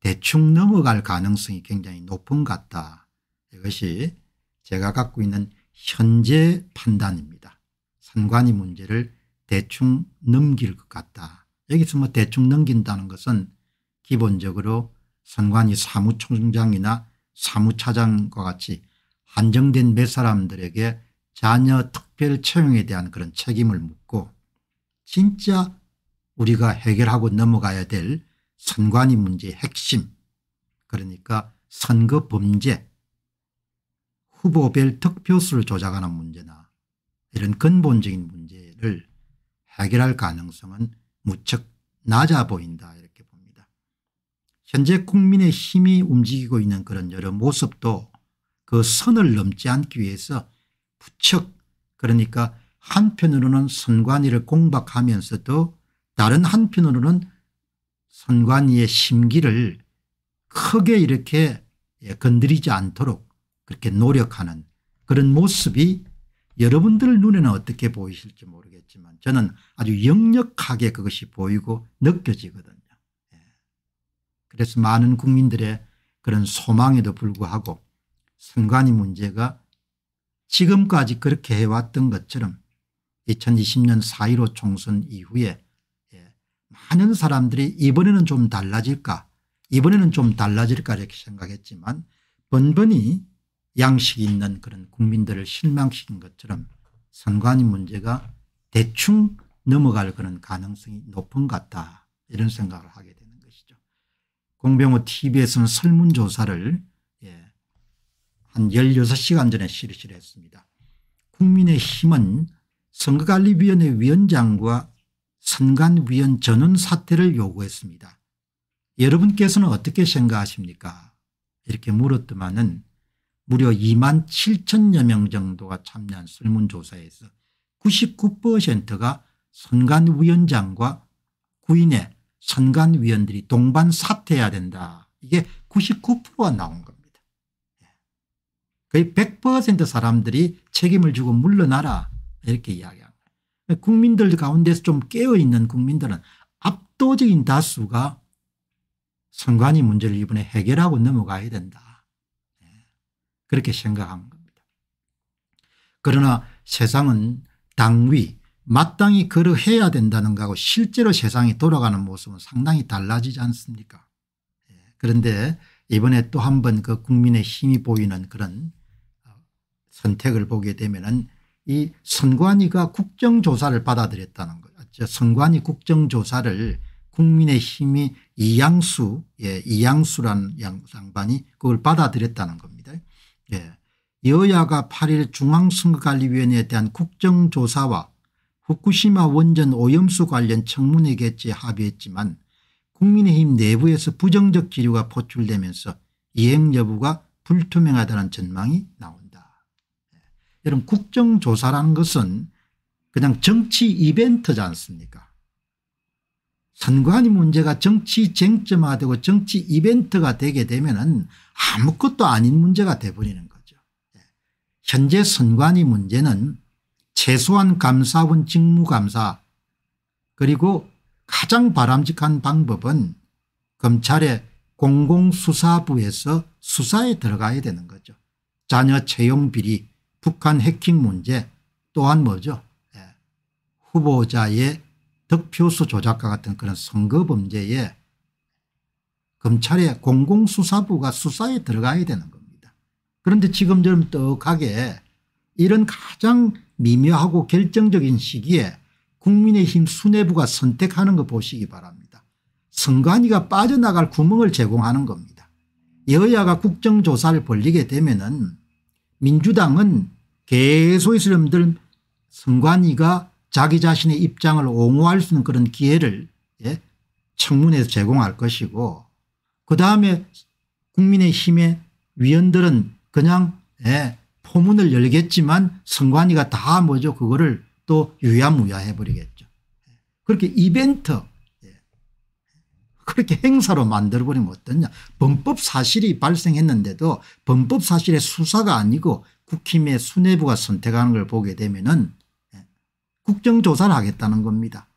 대충 넘어갈 가능성이 굉장히 높은 것 같다. 이것이 제가 갖고 있는 현재 판단입니다. 선관위 문제를 대충 넘길 것 같다. 여기서 뭐 대충 넘긴다는 것은 기본적으로 선관위 사무총장이나 사무차장과 같이 한정된 몇 사람들에게 자녀 특별 채용에 대한 그런 책임을 묻고 진짜 우리가 해결하고 넘어가야 될 선관위 문제의 핵심 그러니까 선거 범죄 후보별 득표수를 조작하는 문제나 이런 근본적인 문제를 해결할 가능성은 무척 낮아 보인다 현재 국민의 힘이 움직이고 있는 그런 여러 모습도 그 선을 넘지 않기 위해서 부척 그러니까 한편으로는 선관위를 공박하면서도 다른 한편으로는 선관위의 심기를 크게 이렇게 예, 건드리지 않도록 그렇게 노력하는 그런 모습이 여러분들 눈에는 어떻게 보이실지 모르겠지만 저는 아주 역력하게 그것이 보이고 느껴지거든요. 그래서 많은 국민들의 그런 소망에도 불구하고 선관위 문제가 지금까지 그렇게 해왔던 것처럼 2020년 4.15 총선 이후에 예, 많은 사람들이 이번에는 좀 달라질까 이번에는 좀 달라질까 이렇게 생각했지만 번번이 양식이 있는 그런 국민들을 실망시킨 것처럼 선관위 문제가 대충 넘어갈 그런 가능성이 높은 것 같다 이런 생각을 하게 됩니다. 공병호 tv에서는 설문조사를 예, 한 16시간 전에 실시를 했습니다. 국민의힘은 선거관리위원회 위원장과 선관위원 전원 사퇴를 요구했습니다. 여러분께서는 어떻게 생각하십니까 이렇게 물었더만은 무려 2만 7천여 명 정도가 참여한 설문조사에서 99%가 선관위원장과 구인의 선관위원들이 동반 사퇴해야 된다. 이게 99%가 나온 겁니다. 예. 거의 100% 사람들이 책임을 주고 물러나라 이렇게 이야기합니다. 국민들 가운데서 좀 깨어있는 국민들은 압도적인 다수가 선관위 문제를 이번에 해결하고 넘어가야 된다. 예. 그렇게 생각한 겁니다. 그러나 세상은 당위 마땅히 그러해야 된다는 거하고 실제로 세상이 돌아가는 모습은 상당히 달라지지 않습니까 예, 그런데 이번에 또 한 번 그 국민의 힘이 보이는 그런 어, 선택을 보게 되면 은이 선관위가 국정조사를 받아들였다는 거죠. 선관위 국정조사를 국민의 힘이 이양수 예, 이양수라는 양반이 그걸 받아들였다는 겁니다. 예. 여야가 8일 중앙선거관리위원회에 대한 국정조사와 후쿠시마 원전 오염수 관련 청문회 개최 합의했지만 국민의힘 내부에서 부정적 기류가 포출되면서 이행 여부가 불투명하다는 전망이 나온다. 예. 여러분 국정조사라는 것은 그냥 정치 이벤트지 않습니까 선관위 문제가 정치 쟁점화되고 정치 이벤트가 되게 되면 은 아무것도 아닌 문제가 돼버리는 거죠. 예. 현재 선관위 문제는 최소한 감사원 직무감사 그리고 가장 바람직한 방법은 검찰의 공공수사부에서 수사에 들어가야 되는 거죠. 자녀 채용 비리 북한 해킹 문제 또한 뭐죠 예. 후보자의 득표수 조작과 같은 그런 선거 범죄에 검찰의 공공수사부가 수사에 들어가야 되는 겁니다. 그런데 지금처럼 떡하게 이런 가장 미묘하고 결정적인 시기에 국민의힘 수뇌부가 선택하는 거 보시기 바랍니다. 선관위가 빠져나갈 구멍을 제공하는 겁니다. 여야가 국정조사를 벌리게 되면 은 민주당은 계속 있으려면 선관위가 자기 자신의 입장을 옹호할 수 있는 그런 기회를 예? 청문회에서 제공할 것이고 그다음에 국민의힘의 위원들은 그냥 예? 포문을 열겠지만 선관위가 다 뭐죠 그거를 또 유야무야해 버리겠죠. 그렇게 이벤트 예. 그렇게 행사로 만들어버리면 어떠냐 범법 사실이 발생했는데도 범법 사실의 수사가 아니고 국힘의 수뇌부가 선택하는 걸 보게 되면 은 예, 국정조사를 하겠다는 겁니다.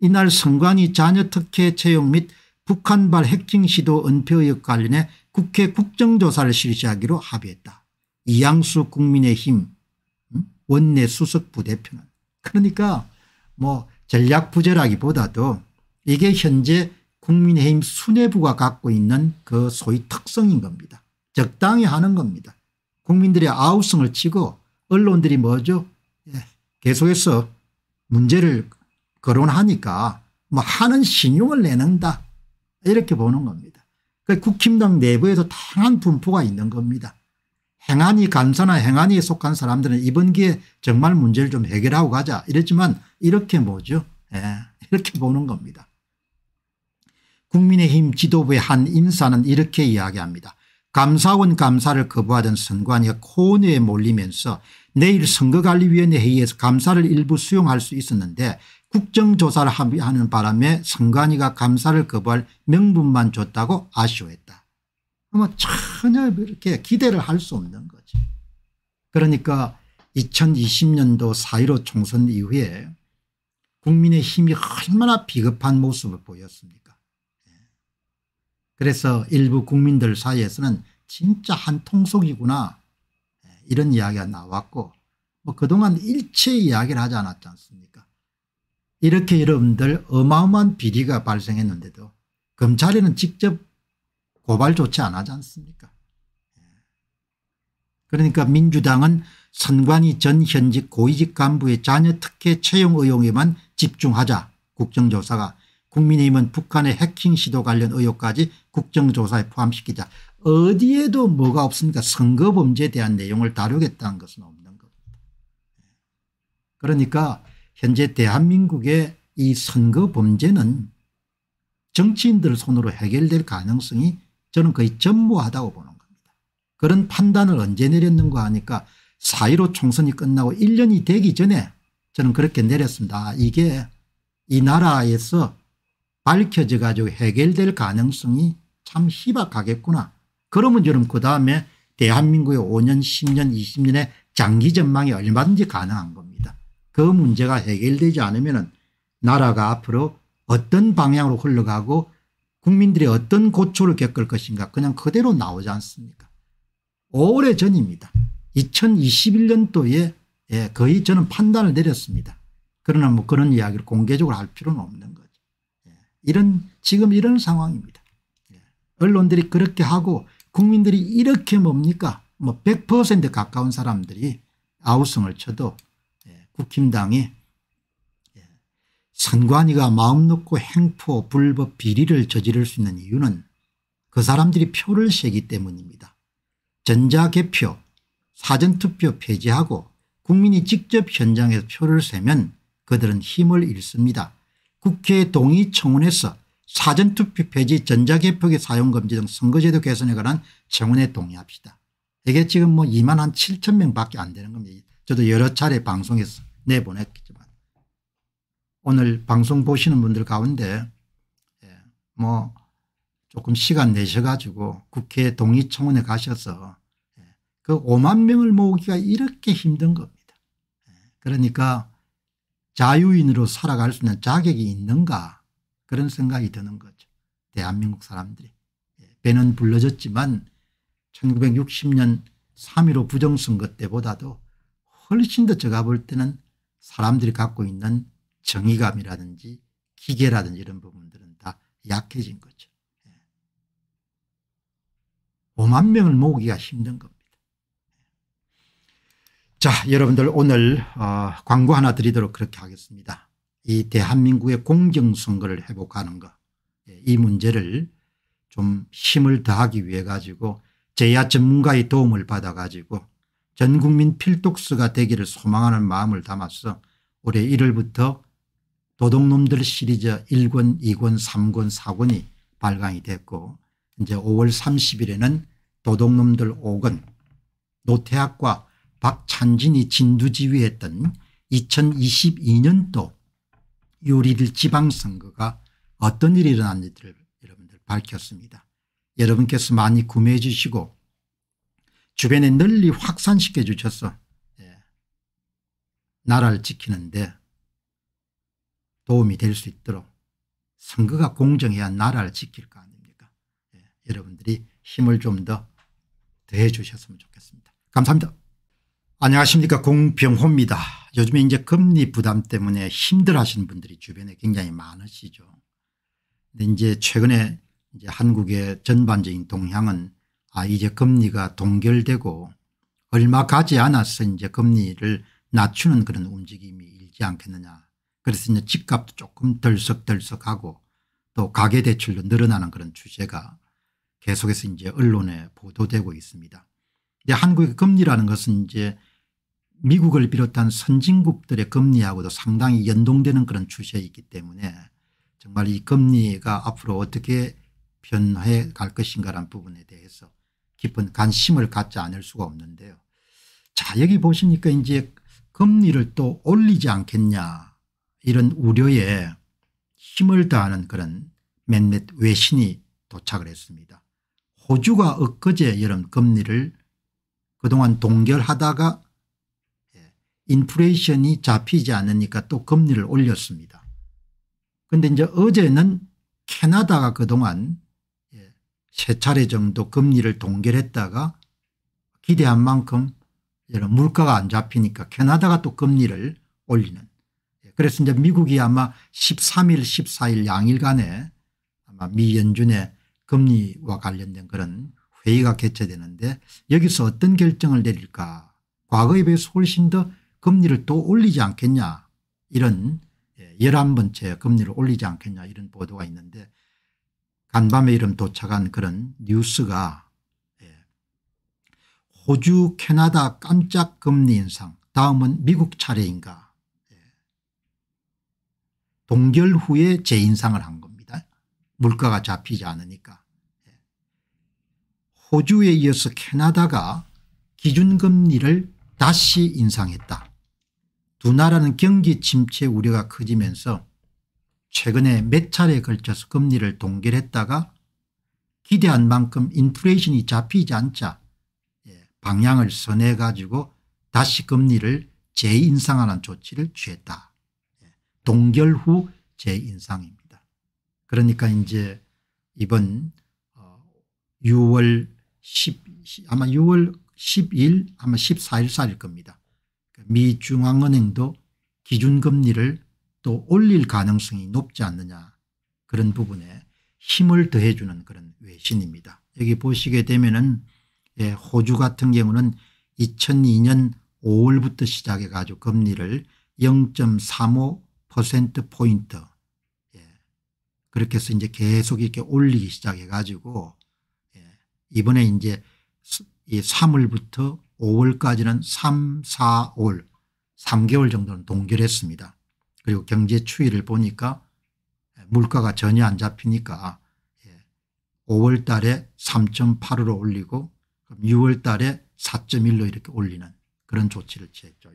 이날 선관위 자녀특혜 채용 및 북한발 해킹 시도 은폐 의혹 관련해 국회 국정조사를 실시하기로 합의했다. 이양수 국민의힘 음? 원내 수석 부대표는 그러니까 뭐 전략 부재라기보다도 이게 현재 국민의힘 수뇌부가 갖고 있는 그 소위 특성인 겁니다. 적당히 하는 겁니다. 국민들의 아우성을 치고 언론들이 뭐죠 예, 계속해서 문제를 거론하니까 뭐 하는 신용을 내는다 이렇게 보는 겁니다. 그 국힘당 내부에도 다한 분포가 있는 겁니다. 행안이 간사나 행안이 속한 사람들은 이번 기회에 정말 문제를 좀 해결하고 가자 이랬지만 이렇게 뭐죠. 예, 이렇게 보는 겁니다. 국민의힘 지도부의 한 인사는 이렇게 이야기합니다. 감사원 감사를 거부하던 선관위가 코너에 몰리면서 내일 선거관리위원회 회의에서 감사를 일부 수용할 수 있었는데 국정조사를 하는 바람에 선관위가 감사를 거부할 명분만 줬다고 아쉬워했다. 아마 전혀 이렇게 기대를 할 수 없는 거지. 그러니까 2020년도 4.15 총선 이후에 국민의 힘이 얼마나 비겁한 모습을 보였습니까. 예. 그래서 일부 국민들 사이에서는 진짜 한 통속이구나 예, 이런 이야기가 나왔고 뭐 그동안 일체 이야기를 하지 않았지 않습니까. 이렇게 여러분들 어마어마한 비리가 발생했는데도 검찰에는 직접 고발 조치 안 하지 않습니까 예. 그러니까 민주당은 선관위 전 현직 고위직 간부의 자녀 특혜 채용 의혹에만 집중하자 국정조사가 국민의힘은 북한의 해킹 시도 관련 의혹까지 국정조사에 포함시키자 어디에도 뭐가 없습니까 선거 범죄에 대한 내용을 다루겠다는 것은 없는 겁니다. 예. 그러니까 현재 대한민국의 이 선거 범죄는 정치인들 손으로 해결될 가능성이 저는 거의 전무하다고 보는 겁니다. 그런 판단을 언제 내렸는가 하니까 4.15 총선이 끝나고 1년이 되기 전에 저는 그렇게 내렸습니다. 아, 이게 이 나라에서 밝혀져 가지고 해결될 가능성이 참 희박하겠구나. 그러면 저는 그 다음에 대한민국의 5년 10년 20년의 장기 전망이 얼마든지 가능한 겁니다. 그 문제가 해결되지 않으면 나라가 앞으로 어떤 방향으로 흘러가고 국민들이 어떤 고초를 겪을 것인가 그냥 그대로 나오지 않습니까 오래전입니다. 2021년도에 예, 거의 저는 판단을 내렸습니다. 그러나 뭐 그런 이야기를 공개적으로 할 필요는 없는 거죠. 예, 이런 지금 이런 상황입니다. 예, 언론들이 그렇게 하고 국민들이 이렇게 뭡니까 뭐 100% 가까운 사람들이 아우성을 쳐도 예, 국힘당이 선관위가 마음 놓고 행포 불법 비리를 저지를 수 있는 이유는 그 사람들이 표를 세기 때문입니다. 전자개표 사전투표 폐지하고 국민이 직접 현장에서 표를 세면 그들은 힘을 잃습니다. 국회 동의 청원에서 사전투표 폐지 전자개표기 사용금지 등 선거제도 개선에 관한 청원에 동의합시다. 이게 지금 뭐 2만 한 7천 명 밖에 안 되는 겁니다. 저도 여러 차례 방송에서 내보냈기 오늘 방송 보시는 분들 가운데 예, 뭐 조금 시간 내셔 가지고 국회 동의청원에 가셔서 예, 그 5만 명을 모으기가 이렇게 힘든 겁니다. 예, 그러니까 자유인으로 살아갈 수 있는 자격이 있는가 그런 생각이 드는 거죠. 대한민국 사람들이. 배는 불러졌지만 1960년 3.15 부정선거 때보다도 훨씬 더 제가 볼 때는 사람들이 갖고 있는 정의감이라든지 기계라든지 이런 부분들은 다 약해진 거죠. 5만 예. 명을 모으기가 힘든 겁니다. 예. 자 여러분들 오늘 어, 광고 하나 드리도록 그렇게 하겠습니다. 이 대한민국의 공정선거를 회복하는 것이 예, 문제를 좀 힘을 더하기 위해 가지고 제야 전문가의 도움을 받아 가지고 전 국민 필독스가 되기를 소망하는 마음을 담아서 올해 1월부터 도둑놈들 시리즈 1권 2권 3권 4권이 발간이 됐고 이제 5월 30일에는 도둑놈들 5권 노태학과 박찬진이 진두지휘했던 2022년도 요리들 지방선거가 어떤 일이 일어났는지를 여러분들 밝혔습니다. 여러분께서 많이 구매해 주시고 주변에 널리 확산시켜 주셔서 예, 나라를 지키는데 도움이 될 수 있도록 선거가 공정해야 나라를 지킬 거 아닙니까 예, 여러분들이 힘을 좀 더 더해 주셨으면 좋겠습니다. 감사합니다. 안녕하십니까 공병호입니다. 요즘에 이제 금리 부담 때문에 힘들어하시는 분들이 주변에 굉장히 많으시죠. 근데 이제 최근에 이제 한국의 전반적인 동향은 아 이제 금리가 동결되고 얼마 가지 않아서 이제 금리를 낮추는 그런 움직임이 일지 않겠느냐 그래서 이제 집값도 조금 덜썩덜썩하고 또 가계대출도 늘어나는 그런 추세가 계속해서 이제 언론에 보도되고 있습니다. 이제 한국의 금리라는 것은 이제 미국을 비롯한 선진국들의 금리하고도 상당히 연동되는 그런 추세이기 때문에 정말 이 금리가 앞으로 어떻게 변해 갈 것인가라는 부분에 대해서 깊은 관심을 갖지 않을 수가 없는데요. 자 여기 보시니까 이제 금리를 또 올리지 않겠냐 이런 우려에 힘을 다하는 그런 몇몇 외신이 도착을 했습니다. 호주가 엊그제 여름 금리를 그동안 동결하다가 예, 인플레이션이 잡히지 않으니까 또 금리를 올렸습니다. 그런데 이제 어제는 캐나다가 그동안 예, 세 차례 정도 금리를 동결했다가 기대한 만큼 물가가 안 잡히니까 캐나다가 또 금리를 올리는 그래서 이제 미국이 아마 13일 14일 양일간에 아마 미 연준의 금리와 관련된 그런 회의가 개최되는데 여기서 어떤 결정을 내릴까 과거에 비해서 훨씬 더 금리를 또 올리지 않겠냐 이런 11번째 예, 금리를 올리지 않겠냐 이런 보도가 있는데 간밤에 이름 도착한 그런 뉴스가 예, 호주 캐나다 깜짝 금리 인상 다음은 미국 차례인가 동결 후에 재인상을 한 겁니다. 물가가 잡히지 않으니까. 예. 호주에 이어서 캐나다가 기준금리를 다시 인상했다. 두 나라는 경기 침체 우려가 커지면서 최근에 몇차례 걸쳐서 금리를 동결했다가 기대한 만큼 인플레이션이 잡히지 않자 예, 방향을 선해 가지고 다시 금리를 재인상하는 조치를 취했다. 동결 후 재인상입니다. 그러니까 이제 이번 6월 어, 10 아마 6월 10일 아마 14일 살일 겁니다. 그러니까 미 중앙은행도 기준금리를 또 올릴 가능성이 높지 않느냐 그런 부분에 힘을 더해주는 그런 외신입니다. 여기 보시게 되면은 예, 호주 같은 경우는 2002년 5월부터 시작해 가지고 금리를 퍼센트 포인트 예. 그렇게 해서 이제 계속 이렇게 올리기 시작해 가지고 예. 이번에 이제 이 3월부터 5월까지는 3, 4, 5월 3개월 정도는 동결했습니다. 그리고 경제 추이를 보니까 예, 물가가 전혀 안 잡히니까 예. 5월 달에 3.8으로 올리고 그럼 6월 달에 4.1로 이렇게 올리는 그런 조치를 취했죠.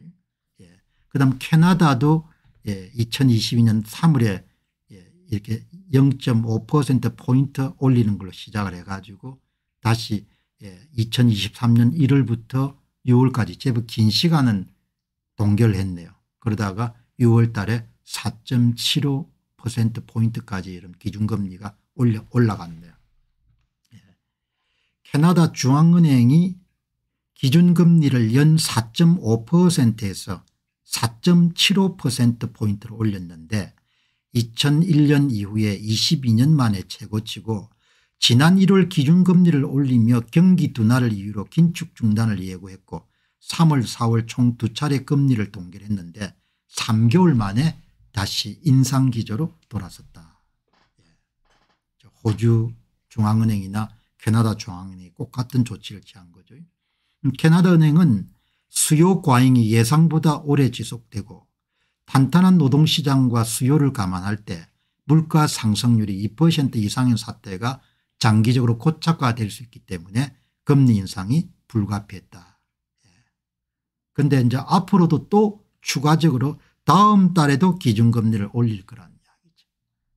예. 그 다음 캐나다도 예, 2022년 3월에 예, 이렇게 0.5%포인트 올리는 걸로 시작을 해가지고 다시 예, 2023년 1월부터 6월까지 제법 긴 시간은 동결했네요. 그러다가 6월 달에 4.75%포인트까지 이런 기준금리가 올려, 올라갔네요. 예. 캐나다 중앙은행이 기준금리를 연 4.5%에서 4.75%포인트로 올렸는데 2001년 이후에 22년 만에 최고치고 지난 1월 기준금리를 올리며 경기 둔화를 이유로 긴축 중단을 예고했고 3월 4월 총 두 차례 금리를 동결했는데 3개월 만에 다시 인상 기조로 돌아섰다. 예. 호주 중앙은행이나 캐나다 중앙은행이 꼭같은 조치를 취한 거죠. 음, 캐나다 은행은 수요 과잉이 예상보다 오래 지속되고 탄탄한 노동시장과 수요를 감안할 때 물가 상승률이 2% 이상인 사태가 장기적으로 고착화될 수 있기 때문에 금리 인상이 불가피했다. 그런데 예. 이제 앞으로도 또 추가적으로 다음 달에도 기준금리를 올릴 거라는 이야기죠.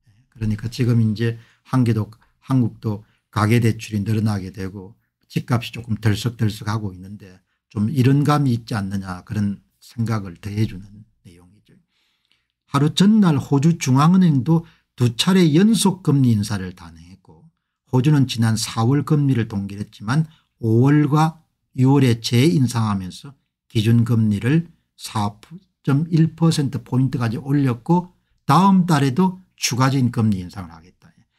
예. 그러니까 지금 이제 한개도 한국도 가계대출이 늘어나게 되고 집값이 조금 덜썩덜썩하고 있는데 좀 이런 감이 있지 않느냐 그런 생각을 더해주는 내용이죠. 하루 전날 호주 중앙은행도 두 차례 연속 금리 인사를 단행했고 호주는 지난 4월 금리를 동결했지만 5월과 6월에 재인상하면서 기준금리를 4.1%포인트까지 올렸고 다음 달에도 추가적인 금리 인상을 하겠다.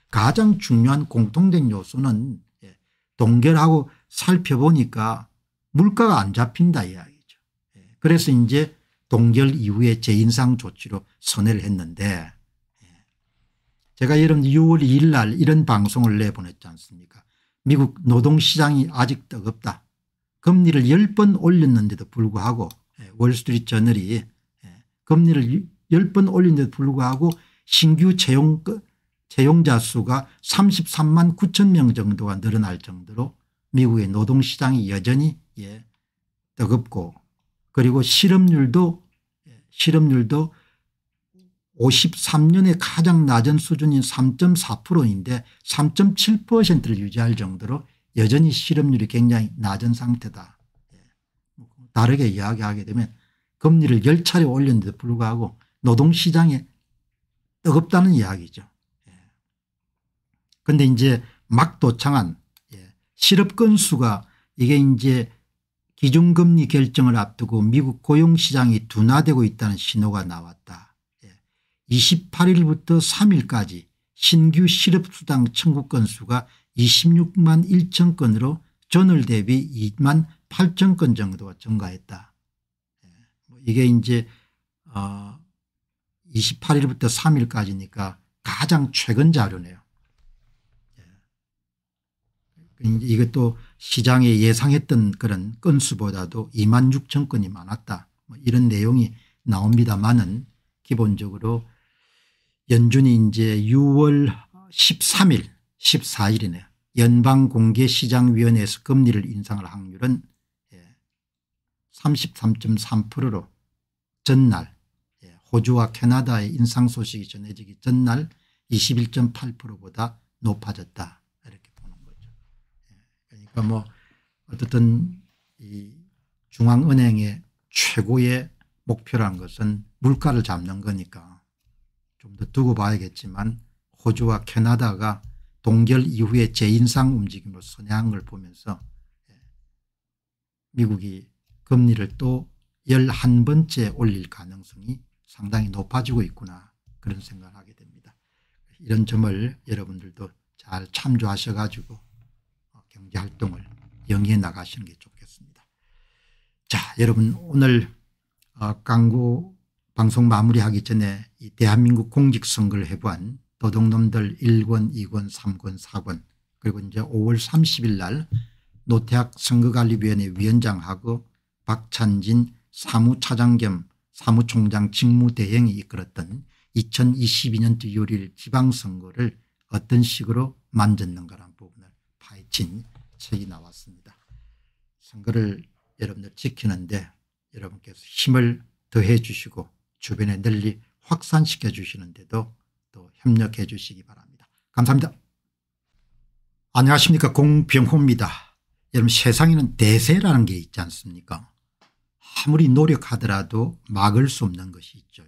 가장 중요한 공통된 요소는 예, 동결하고 살펴보니까 물가가 안 잡힌다 이야기죠. 예. 그래서 이제 동결 이후에 재인상 조치로 선회를 했는데 예. 제가 여러분 6월 2일 날 이런 방송을 내보냈지 않습니까 미국 노동시장이 아직 뜨겁다. 금리를 10번 올렸는데도 불구하고 예, 월스트리트저널이 금리를 10번 올린데도 불구하고 신규 채용, 그, 채용자 수가 33만 9천 명 정도가 늘어날 정도로 미국의 노동시장이 여전히 예, 뜨겁고 그리고 실업률도 예, 실업률도 53년에 가장 낮은 수준인 3.4%인데 3.7%를 유지할 정도로 여전히 실업률이 굉장히 낮은 상태다. 예, 뭐 다르게 이야기하게 되면 금리를 10차례 올렸는데도 불구하고 노동시장에 뜨겁다는 이야기죠. 그런데 예. 이제 막 도창한 실업 건수가 이게 이제 기준금리 결정을 앞두고 미국 고용시장이 둔화되고 있다는 신호가 나왔다. 28일부터 예. 3일까지 신규 실업수당 청구 건수가 26만 1천 건으로 전월 대비 2만 8천 건 정도 증가했다. 예. 뭐 이게 이제 28일부터 어, 3일까지니까 가장 최근 자료네요. 그러니까 이것도 시장에 예상했던 그런 건수보다도 2만 6천 건이 많았다. 뭐 이런 내용이 나옵니다만은 기본적으로 연준이 이제 6월 13일 14일이네요. 연방공개시장위원회에서 금리를 인상할 확률은 33.3%로 예, 전날 예, 호주와 캐나다의 인상 소식이 전해지기 전날 21.8%보다 높아졌다. 그러니까 뭐 어쨌든 이 중앙은행의 최고의 목표란 것은 물가를 잡는 거니까 좀 더 두고 봐야겠지만 호주와 캐나다가 동결 이후에 재인상 움직임으로 선회한 걸 보면서 예, 미국이 금리를 또 11번째 올릴 가능성이 상당히 높아지고 있구나 그런 생각을 하게 됩니다. 이런 점을 여러분들도 잘 참조하셔 가지고 경제 활동을 영위해 나가시는 게 좋겠습니다. 자, 여러분 오늘 광고 어, 방송 마무리하기 전에 대한민국 공직선거를 해본 도둑놈들 1권, 2권, 3권, 4권 그리고 이제 5월 30일 날 노태학 선거관리위원회 위원장하고 박찬진 사무차장 겸 사무총장 직무대행이 이끌었던 2022년 도 요일 지방선거를 어떤 식으로 만졌는가라는 부분을 파헤친 책이 나왔습니다. 선거를 여러분들 지키는데 여러분께서 힘을 더해 주시고 주변에 널리 확산시켜 주시는데도 또 협력해 주시기 바랍니다. 감사합니다. 안녕하십니까 공병호입니다. 여러분 세상에는 대세라는 게 있지 않습니까 아무리 노력하더라도 막을 수 없는 것이 있죠.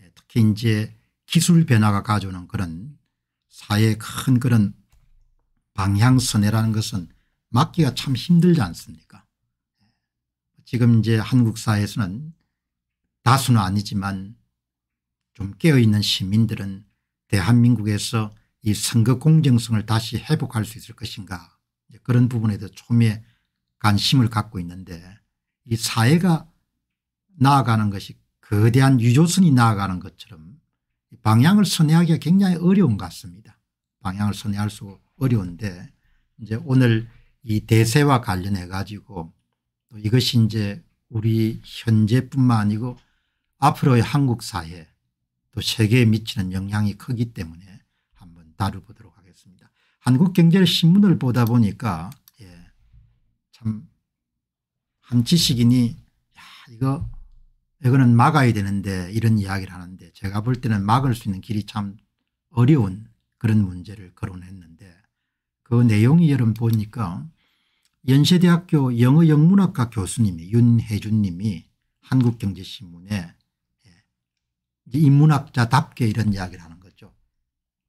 예, 특히 이제 기술 변화가 가져오는 그런 사회의 큰 그런 방향선회라는 것은 막기가 참 힘들지 않습니까 지금 이제 한국 사회에서는 다수는 아니지만 좀 깨어있는 시민들은 대한민국에서 이 선거 공정성을 다시 회복할 수 있을 것인가 그런 부분에 대 초미의 관심을 갖고 있는데 이 사회가 나아가는 것이 거대한 유조선이 나아가는 것처럼 방향을 선회하기가 굉장히 어려운 것 같습니다. 방향을 선회할 수 어려운데 이제 오늘 이 대세와 관련해 가지고 또 이것이 이제 우리 현재뿐만 아니고 앞으로의 한국 사회 또 세계에 미치는 영향이 크기 때문에 한번 다뤄보도록 하겠습니다. 한국경제신문을 보다 보니까 예, 참 한 지식인이 야 이거 이거는 막아야 되는데 이런 이야기를 하는데 제가 볼 때는 막을 수 있는 길이 참 어려운 그런 문제를 거론했는데 그 내용이 여러분 보니까 연세대학교 영어영문학과 교수님이 윤혜준 님이 한국경제신문에 예, 인문학자답게 이런 이야기를 하는 거죠.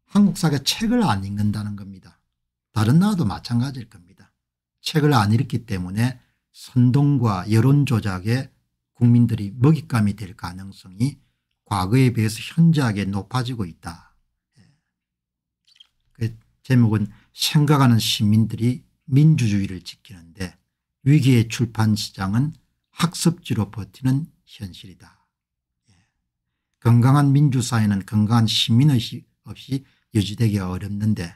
한국사가 책을 안 읽는다는 겁니다. 다른 나라도 마찬가지일 겁니다. 책을 안 읽기 때문에 선동과 여론조작에 국민들이 먹잇감이 될 가능성이 과거에 비해서 현저하게 높아지고 있다. 예. 그 제목은 생각하는 시민들이 민주주의를 지키는데 위기의 출판시장은 학습지로 버티는 현실이다. 예. 건강한 민주사회는 건강한 시민의식 없이 유지되기가 어렵는데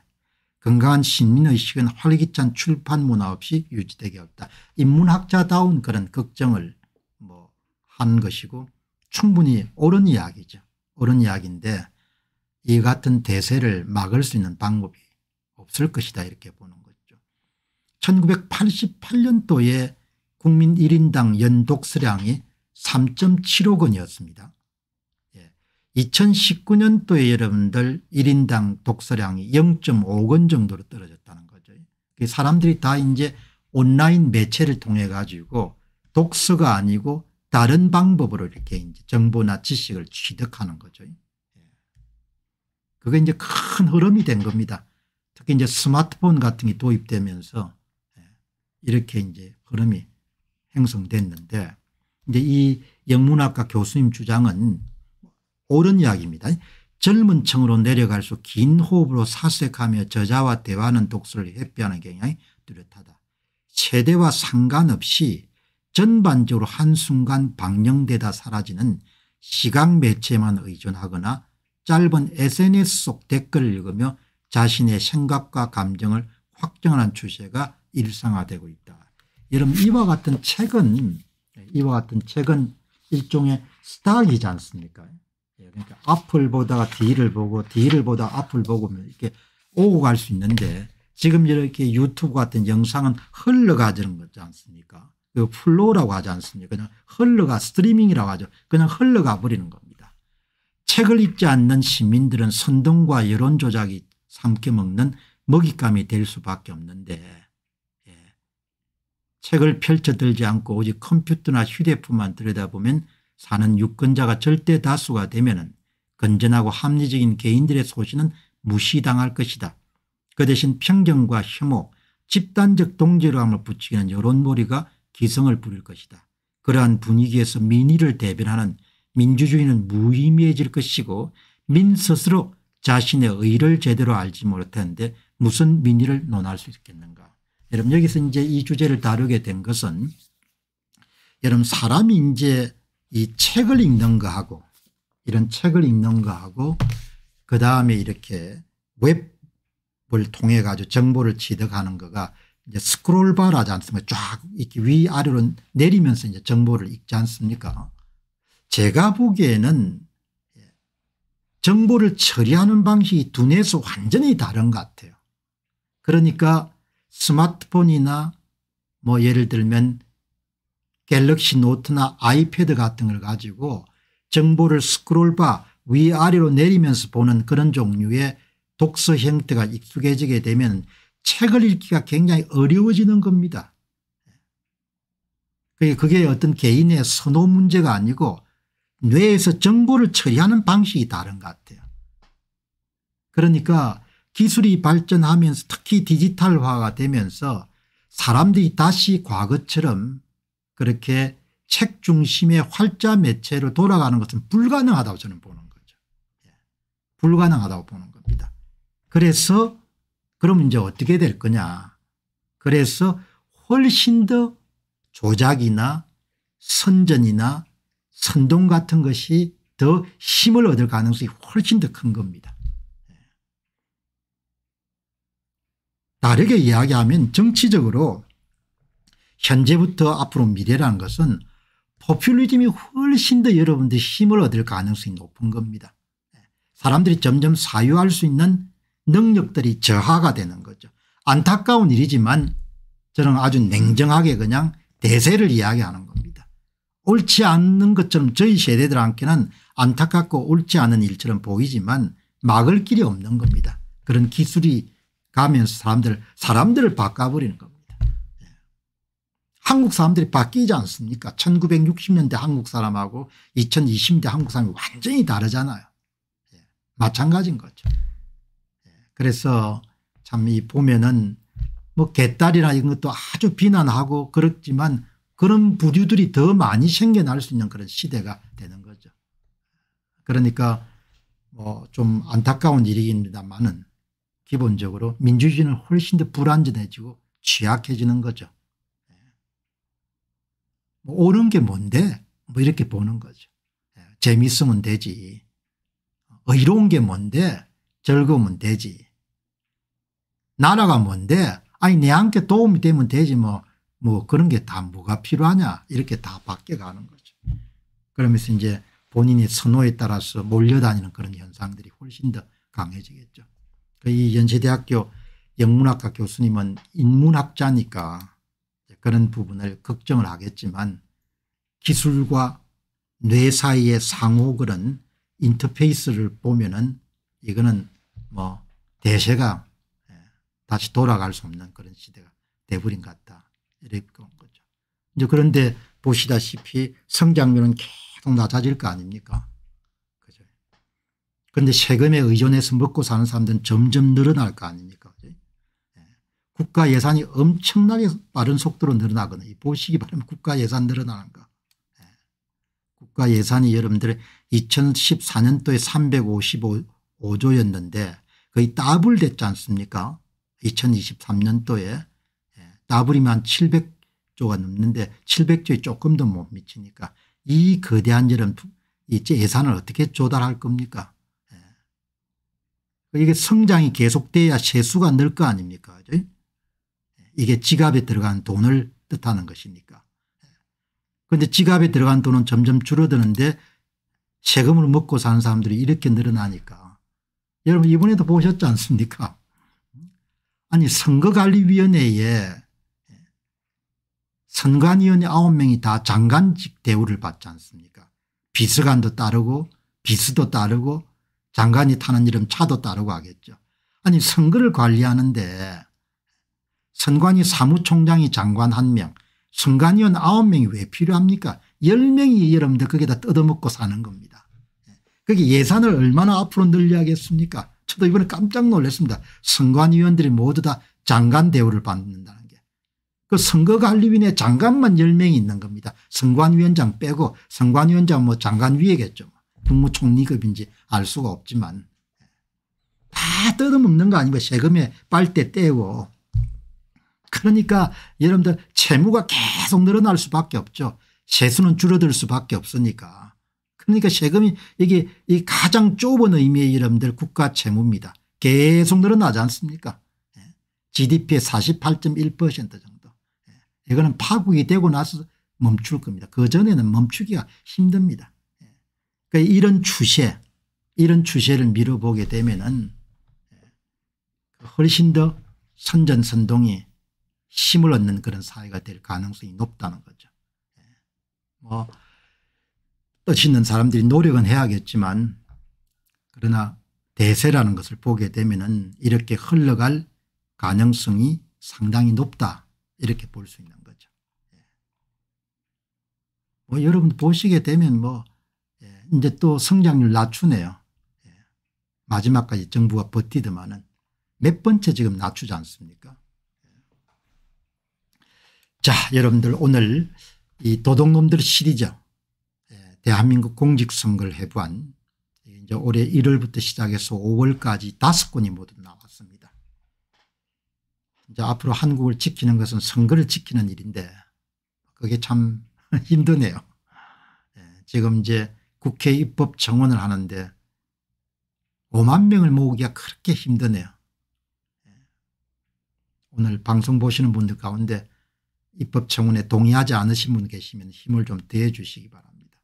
건강한 시민의식은 활기찬 출판 문화 없이 유지되기 어렵다. 인문학자다운 그런 걱정을 뭐 한 것이고 충분히 옳은 이야기죠. 옳은 이야기인데 이 같은 대세를 막을 수 있는 방법이 없을 것이다 이렇게 보는 거죠. 1988년도에 국민 1인당 연독수량이 3.7억 원이었습니다. 2019년도에 예. 여러분들 1인당 독서량이 0.5억 원 정도로 떨어졌다는 거죠. 그 사람들이 다 이제 온라인 매체를 통해 가지고 독서가 아니고 다른 방법으로 이렇게 이제 정보나 지식을 취득하는 거죠. 예. 그게 이제 큰 흐름이 된 겁니다. 특히 이제 스마트폰 같은 게 도입되면서 예, 이렇게 이제 흐름이 형성됐는데 이제 이 영문학과 교수님 주장은 옳은 이야기입니다. 젊은 층으로 내려갈수록 긴 호흡으로 사색하며 저자와 대화하는 독서를 회피하는 경향이 뚜렷하다. 세대와 상관없이 전반적으로 한순간 방영되다 사라지는 시각 매체만 의존하거나 짧은 sns 속 댓글을 읽으며 자신의 생각과 감정을 확정하는 추세가 일상화되고 있다. 여러분 이와 같은 책은 이와 같은 책은 일종의 스탁이지 않습니까? 예, 그러니까 앞을 보다가 뒤를 보고 뒤를 보다 앞을 보고 뭐 이렇게 오고 갈 수 있는데 지금 이렇게 유튜브 같은 영상은 흘러가지는 거지 않습니까? 그 플로우라고 하지 않습니까? 그냥 흘러가 스트리밍이라고 하죠. 그냥 흘러가 버리는 겁니다. 책을 읽지 않는 시민들은 선동과 여론 조작이 삼켜 먹는 먹잇감이 될 수밖에 없는데 예. 책을 펼쳐들지 않고 오직 컴퓨터나 휴대폰만 들여다보면 사는 유권자가 절대 다수가 되면 건전하고 합리적인 개인들의 소신은 무시당할 것이다. 그 대신 편견과 혐오, 집단적 동질감을 부추기는 여론몰이가 기성을 부릴 것이다. 그러한 분위기에서 민의를 대변하는 민주주의는 무의미해질 것이고 민 스스로 자신의 의의를 제대로 알지 못했는데 무슨 민의를 논할 수 있겠는가. 여러분 여기서 이제 이 주제를 다루게 된 것은 여러분 사람이 이제 이 책을 읽는 거하고 이런 책을 읽는 거하고 그다음에 이렇게 웹을 통해 가지고 정보를 취득하는 거가 이제 스크롤바라지 않습니까 쫙 이렇게 위아래로 내리면서 이제 정보를 읽지 않습니까 제가 보기에는 정보를 처리하는 방식이 두뇌에서 완전히 다른 것 같아요. 그러니까 스마트폰이나 뭐 예를 들면 갤럭시 노트나 아이패드 같은 걸 가지고 정보를 스크롤바 위아래로 내리면서 보는 그런 종류의 독서 형태가 익숙해지게 되면 책을 읽기가 굉장히 어려워지는 겁니다. 그게 어떤 개인의 선호 문제가 아니고 뇌에서 정보를 처리하는 방식이 다른 것 같아요. 그러니까 기술이 발전하면서 특히 디지털화가 되면서 사람들이 다시 과거처럼 그렇게 책 중심의 활자 매체로 돌아가는 것은 불가능하다고 저는 보는 거죠. 예. 불가능하다고 보는 겁니다. 그래서 그럼 이제 어떻게 될 거냐. 그래서 훨씬 더 조작이나 선전이나 선동 같은 것이 더 힘을 얻을 가능성이 훨씬 더 큰 겁니다. 다르게 예. 이야기하면 정치적으로 현재부터 앞으로 미래라는 것은 포퓰리즘이 훨씬 더여러분들 힘을 얻을 가능성이 높은 겁니다. 예. 사람들이 점점 사유할 수 있는 능력들이 저하가 되는 거죠. 안타까운 일이지만 저는 아주 냉정하게 그냥 대세를 이야기하는 겁니다. 옳지 않는 것처럼 저희 세대들한테는 안타깝고 옳지 않은 일처럼 보이지만 막을 길이 없는 겁니다. 그런 기술이 가면서 사람들 사람들을 바꿔버리는 겁니다. 예. 한국 사람들이 바뀌지 않습니까 1960년대 한국 사람하고 2020대 한국 사람이 완전히 다르잖아요. 예. 마찬가지인 거죠. 예. 그래서 참 이 보면은 뭐 개딸이나 이런 것도 아주 비난하고 그렇지만 그런 부류들이 더 많이 생겨날 수 있는 그런 시대가 되는 거죠. 그러니까 뭐좀 안타까운 일입니다만은 기본적으로 민주주의는 훨씬 더 불안전해지고 취약해지는 거죠. 예. 뭐 옳은 게 뭔데 뭐 이렇게 보는 거죠. 예. 재미있으면 되지. 의로운 게 뭔데 즐거우면 되지. 나라가 뭔데 아니 내한테 도움이 되면 되지 뭐뭐 그런 게 다 뭐가 필요하냐 이렇게 다 바뀌어가는 거죠. 그러면서 이제 본인의 선호에 따라서 몰려다니는 그런 현상들이 훨씬 더 강해지겠죠. 그 이 연세대학교 영문학과 교수님은 인문학자니까 그런 부분을 걱정을 하겠지만 기술과 뇌 사이의 상호 그런 인터페이스를 보면은 이거는 뭐 대세가 예, 다시 돌아갈 수 없는 그런 시대가 돼버린 것 같다. 이렇게 온 거죠. 이제 그런데 보시다시피 성장률은 계속 낮아질 거 아닙니까? 그죠. 그런데 세금에 의존해서 먹고 사는 사람들은 점점 늘어날 거 아닙니까? 그죠? 예. 국가 예산이 엄청나게 빠른 속도로 늘어나거든요. 보시기 바라면 국가 예산 늘어나는 거. 예. 국가 예산이 여러분들의 2014년도에 355조였는데 거의 더블 됐지 않습니까? 2023년도에 나부리면 700조가 넘는데 700조에 조금 도못 미치니까 이 거대한 저런 예산을 어떻게 조달할 겁니까? 예. 그 이게 성장이 계속돼야 세수가 늘 거 아닙니까? 예. 이게 지갑에 들어간 돈을 뜻하는 것이니까. 예. 그런데 지갑에 들어간 돈은 점점 줄어드는데 세금을 먹고 사는 사람들이 이렇게 늘어나니까 여러분 이번에도 보셨지 않습니까 아니 선거관리위원회에 선관위원 9명이 다 장관직 대우를 받지 않습니까 비서관도 따르고 비서도 따르고 장관이 타는 이름 차도 따르고 하겠죠. 아니 선거를 관리하는데 선관위 사무총장이 장관 1명 선관위원 9명이 왜 필요합니까 10명이 여러분들 거기다 뜯어먹고 사는 겁니다. 그게 예산을 얼마나 앞으로 늘려야겠습니까 저도 이번에 깜짝 놀랐습니다. 선관위원들이 모두 다 장관 대우를 받는다는 그 선거관리위원회 장관만 10명이 있는 겁니다. 선관위원장 빼고 선관위원장 뭐 장관 위에겠죠. 국무총리급인지 알 수가 없지만 다 뜯어먹는 거 아니고 세금에 빨대 떼고 그러니까 여러분들 채무가 계속 늘어날 수밖에 없죠. 세수는 줄어들 수밖에 없으니까. 그러니까 세금이 이게 이 가장 좁은 의미의 여러분들 국가 채무입니다. 계속 늘어나지 않습니까? GDP의 예. 48.1% 정도. 이거는 파국이 되고 나서 멈출 겁니다. 그전에는 멈추기가 힘듭니다. 예. 그러니까 이런 추세 이런 추세를 밀어보게 되면 은 예, 그 훨씬 더 선전선동이 힘을 얻는 그런 사회가 될 가능성이 높다는 거죠. 예. 뭐 뜻있는 사람들이 노력은 해야겠지만 그러나 대세라는 것을 보게 되면 은 이렇게 흘러갈 가능성이 상당히 높다 이렇게 볼 수 있는 거죠. 예. 뭐 여러분 보시게 되면 뭐 예. 이제 또 성장률 낮추네요. 예. 마지막까지 정부가 버티더만은 몇 번째 지금 낮추지 않습니까? 예. 자 여러분들 오늘 이 도둑놈들 시리즈 예, 대한민국 공직선거를 해부한 이제 올해 1월부터 시작해서 5월까지 다 건이 모두 나왔습니다. 이제 앞으로 한국을 지키는 것은 선거를 지키는 일인데 그게 참 힘드네요. 예, 지금 이제 국회 입법 정원을 하는데 5만 명을 모으기가 그렇게 힘드네요. 예. 오늘 방송 보시는 분들 가운데 입법 청원에 동의하지 않으신 분 계시면 힘을 좀 대해 주시기 바랍니다.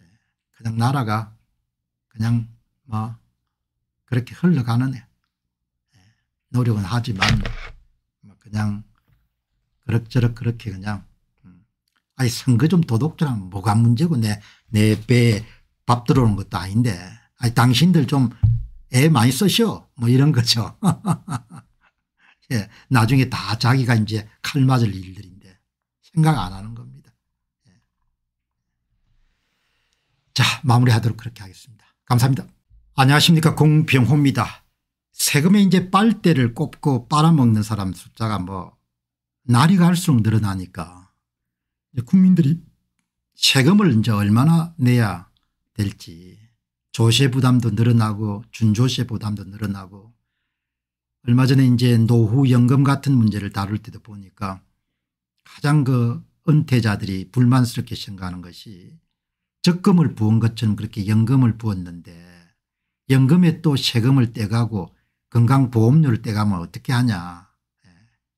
예, 그냥 나라가 그냥 뭐 그렇게 흘러가는 노력은 하지만 그냥 그럭저럭 그렇게 그냥 음, 아니 선거 좀도덕질하면 뭐가 문제고 내내 배에 밥 들어오는 것도 아닌데 아니 당신들 좀 애 많이 쓰셔뭐 이런 거죠. 예, 나중에 다 자기가 이제 칼 맞을 일들인데 생각 안 하는 겁니다. 예. 자 마무리하도록 그렇게 하겠습니다. 감사합니다. 안녕하십니까 공병호입니다. 세금에 이제 빨대를 꼽고 빨아먹는 사람 숫자가 뭐 날이 갈수록 늘어나니까 국민들이 세금을 이제 얼마나 내야 될지 조세 부담도 늘어나고 준조세 부담도 늘어나고 얼마 전에 이제 노후연금 같은 문제를 다룰 때도 보니까 가장 그 은퇴자들이 불만스럽게 생각하는 것이 적금을 부은 것처럼 그렇게 연금을 부었는데 연금에 또 세금을 떼가고 건강보험료를 떼가면 어떻게 하냐. 예.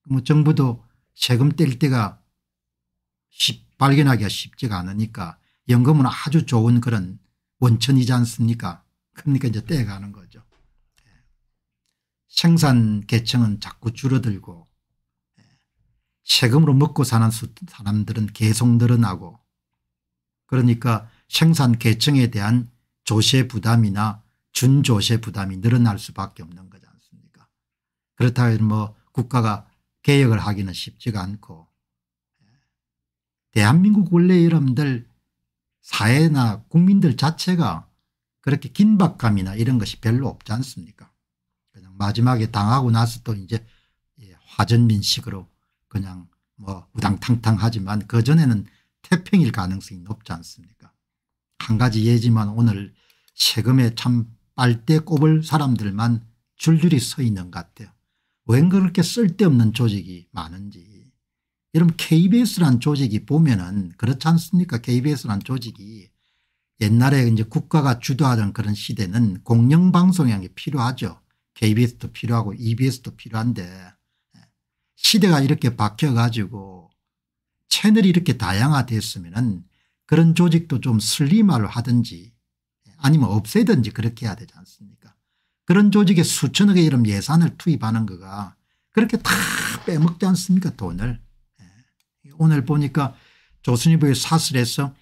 뭐 정부도 세금 뗄 때가 발견하기가 쉽지가 않으니까 연금은 아주 좋은 그런 원천이지 않습니까 그러니까 이제 떼가는 거죠. 예. 생산 계층은 자꾸 줄어들고 예. 세금으로 먹고 사는 사람들은 계속 늘어나고 그러니까 생산 계층에 대한 조세 부담이나 준조세 부담이 늘어날 수밖에 없는 거죠. 그렇다고 해서 뭐 국가가 개혁을 하기는 쉽지가 않고 대한민국 원래 여러분들 사회나 국민들 자체가 그렇게 긴박감이나 이런 것이 별로 없지 않습니까 그냥 마지막에 당하고 나서 또 이제 예, 화전민식으로 그냥 뭐 우당탕탕 하지만 그전에는 태평일 가능성이 높지 않습니까 한 가지 예지만 오늘 세금에 참 빨대 꼽을 사람들만 줄줄이 서 있는 것 같아요 왜 그렇게 쓸데없는 조직이 많은지. 여러분 KBS란 조직이 보면은 그렇지 않습니까? KBS란 조직이 옛날에 이제 국가가 주도하던 그런 시대는 공영방송이 필요하죠. KBS도 필요하고 EBS도 필요한데 예. 시대가 이렇게 바뀌어가지고 채널이 이렇게 다양화됐으면은 그런 조직도 좀 슬림화를 하든지 예, 아니면 없애든지 그렇게 해야 되지 않습니까? 그런 조직에 수천억의 이런 예산을 투입하는 거가 그렇게 다 빼먹지 않습니까 돈을. 예. 오늘 보니까 조선일보의 사설에서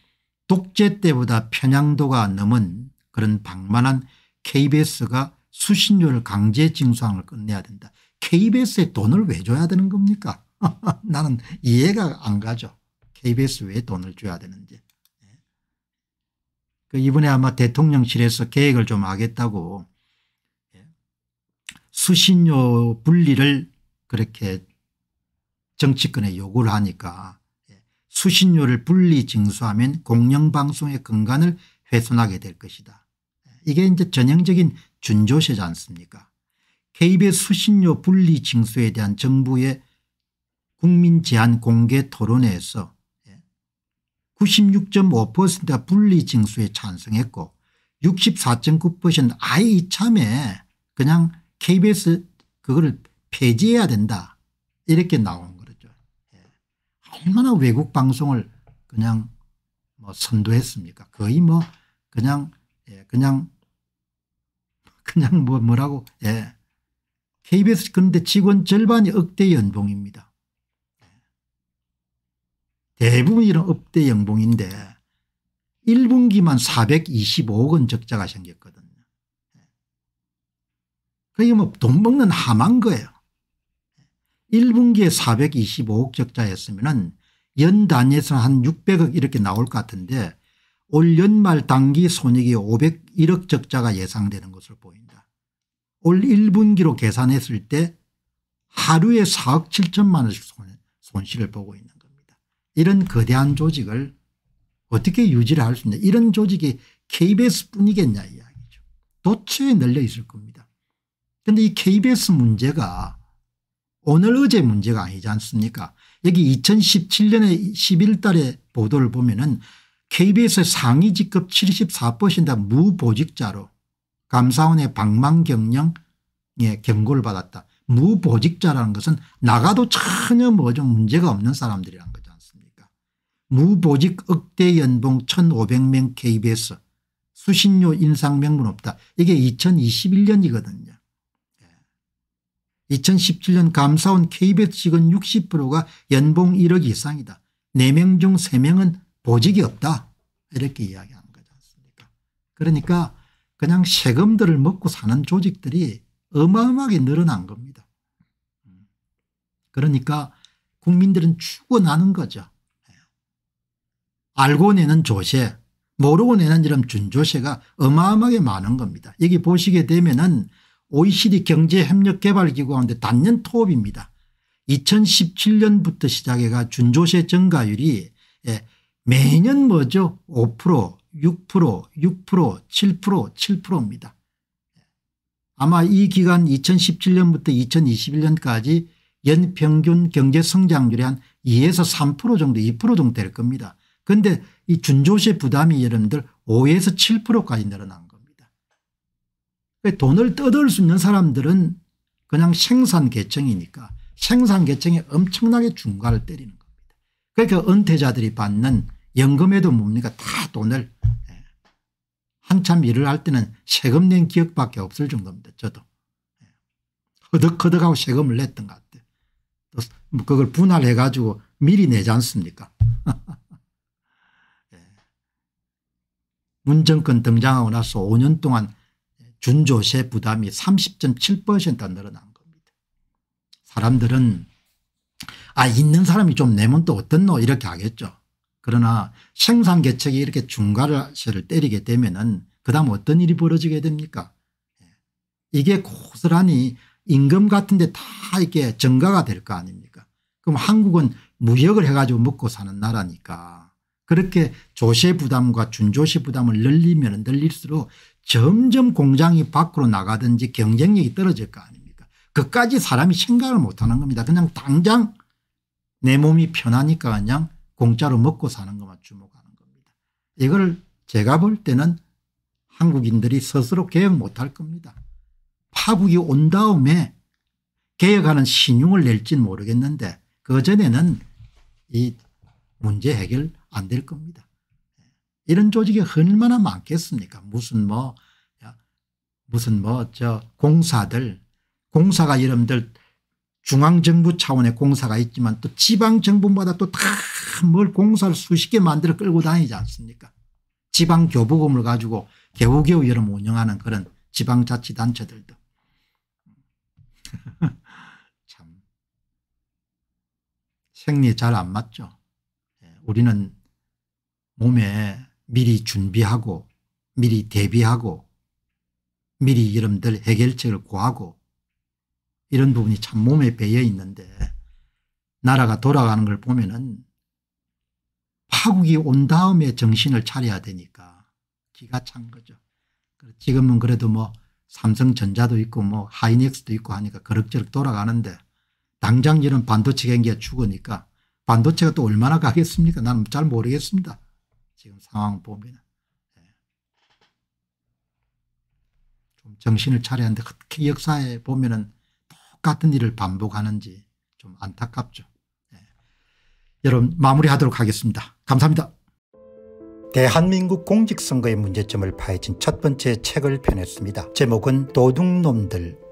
독재 때보다 편향도가 넘은 그런 방만한 KBS가 수신료를 강제 징수항을 끝내야 된다. KBS에 돈을 왜 줘야 되는 겁니까? 나는 이해가 안 가죠. KBS 왜 돈을 줘야 되는지. 예. 그 이번에 아마 대통령실에서 계획을 좀 하겠다고 수신료 분리를 그렇게 정치권에 요구를 하니까 예, 수신료를 분리 징수하면 공영방송의 근간을 훼손하게 될 것이다. 예, 이게 이제 전형적인 준조세지 않습니까 KBS 수신료 분리 징수에 대한 정부의 국민 제한 공개 토론회에서 96.5%가 예, 분리 징수에 찬성했고 64.9%는 아예 이참에 그냥 KBS 그거를 폐지해야 된다 이렇게 나오는 거죠. 예. 얼마나 외국 방송을 그냥 뭐 선도했습니까? 거의 뭐 그냥 예, 그냥 그냥 뭐 뭐라고 예. KBS 그런데 직원 절반이 억대 연봉입니다. 예. 대부분 이런 억대 연봉인데 1분기만 425억 원 적자가 생겼거든요. 거의 그러니까 뭐돈 먹는 함한 거예요. 1분기에 425억 적자였으면 연 단위에서는 한 600억 이렇게 나올 것 같은데 올 연말 단기 손익이 501억 적자가 예상되는 것으로 보인다. 올 1분기로 계산했을 때 하루에 4억 7천만 원씩 손, 실을 보고 있는 겁니다. 이런 거대한 조직을 어떻게 유지를 할 수 있냐 이런 조직이 KBS뿐이겠냐 이야기죠. 도처에 널려 있을 겁니다. 근데이 KBS 문제가 오늘 어제 문제가 아니지 않습니까 여기 2017년에 1 1 달에 보도를 보면 은 KBS 상위 직급 74%다 무보직자로 감사원의 방망 경영에 경고를 받았다. 무보직자라는 것은 나가도 전혀 뭐 좀 문제가 없는 사람들이란 거지 않습니까 무보직 억대 연봉 1500명 KBS 수신료 인상 명분 없다. 이게 2021년이거든요. 2017년 감사원 k b s 직원 60%가 연봉 1억 이상이다. 4명 중 3명은 보직이 없다. 이렇게 이야기하 거지 않습니까 그러니까 그냥 세금들을 먹고 사는 조직들이 어마어마하게 늘어난 겁니다. 그러니까 국민들은 추구하는 거죠. 알고 내는 조세 모르고 내는 이런 준조세가 어마어마하게 많은 겁니다. 여기 보시게 되면 은 OECD 경제협력개발기구가운데 단년 톱입니다 2017년부터 시작해가 준조세 증가율이 예, 매년 뭐죠 5% 6% 6% 7% 7%입니다. 아마 이 기간 2017년부터 2021년까지 연평균 경제성장률이 한 2에서 3% 정도 2% 정도 될 겁니다. 그런데 이 준조세 부담이 여러분들 5에서 7%까지 늘어난 그 돈을 떠들 수 있는 사람들은 그냥 생산 계층이니까 생산 계층에 엄청나게 중과를 때리는 겁니다. 그러니까 그 은퇴자들이 받는 연금에도 뭡니까 다 돈을 예, 한참 일을 할 때는 세금 낸 기억밖에 없을 정도입니다. 저도 예, 허덕허덕하고 세금을 냈던 것 같아요. 뭐 그걸 분할해 가지고 미리 내지 않습니까 예. 문정권 등장하고 나서 5년 동안 준조세 부담이 30.7% 늘어난 겁니다. 사람들은 아 있는 사람이 좀 내면 또 어떻노 이렇게 하겠죠. 그러나 생산계측이 이렇게 중과를 때리게 되면 은그 다음 어떤 일이 벌어지게 됩니까 예. 이게 고스란히 임금 같은 데 다 이렇게 증가가 될 거 아닙니까 그럼 한국은 무역을 해가지고 먹고 사는 나라니까 그렇게 조세 부담과 준조세 부담을 늘리면 늘릴수록 점점 공장이 밖으로 나가든지 경쟁력이 떨어질 거 아닙니까 그까지 사람이 생각을 못하는 겁니다. 그냥 당장 내 몸이 편하니까 그냥 공짜로 먹고 사는 것만 주목하는 겁니다. 이걸 제가 볼 때는 한국인들이 스스로 개혁 못할 겁니다. 파국이 온 다음에 개혁하는 신용을 낼진 모르겠는데 그전에는 이 문제 해결 안 될 겁니다. 이런 조직이 얼마나 많겠습니까? 무슨 뭐, 무슨 뭐, 저, 공사들, 공사가 여러분들 중앙정부 차원의 공사가 있지만 또 지방정부마다 또 다 뭘 공사를 수십 개 만들어 끌고 다니지 않습니까? 지방교부금을 가지고 개우개우 여름 운영하는 그런 지방자치단체들도. 참. 생리잘 안 맞죠. 예, 우리는 몸에 미리 준비하고 미리 대비하고 미리 여러분들 해결책을 구하고 이런 부분이 참 몸에 배여 있는데 나라가 돌아가는 걸 보면은 파국이 온 다음에 정신을 차려야 되니까 기가 찬 거죠. 지금은 그래도 뭐 삼성전자도 있고 뭐 하이닉스도 있고 하니까 그럭저럭 돌아가는데 당장 이런 반도체 경기가 죽으니까 반도체가 또 얼마나 가겠습니까? 나는 잘 모르겠습니다. 지금 상황 봅니다. 예. 좀 정신을 차려야 하는데 특히 그 역사에 보면은 똑같은 일을 반복하는지 좀 안타깝죠. 예. 여러분 마무리하도록 하겠습니다. 감사합니다. 대한민국 공직선거의 문제점을 파헤친 첫 번째 책을 펴냈습니다. 제목은 도둑놈들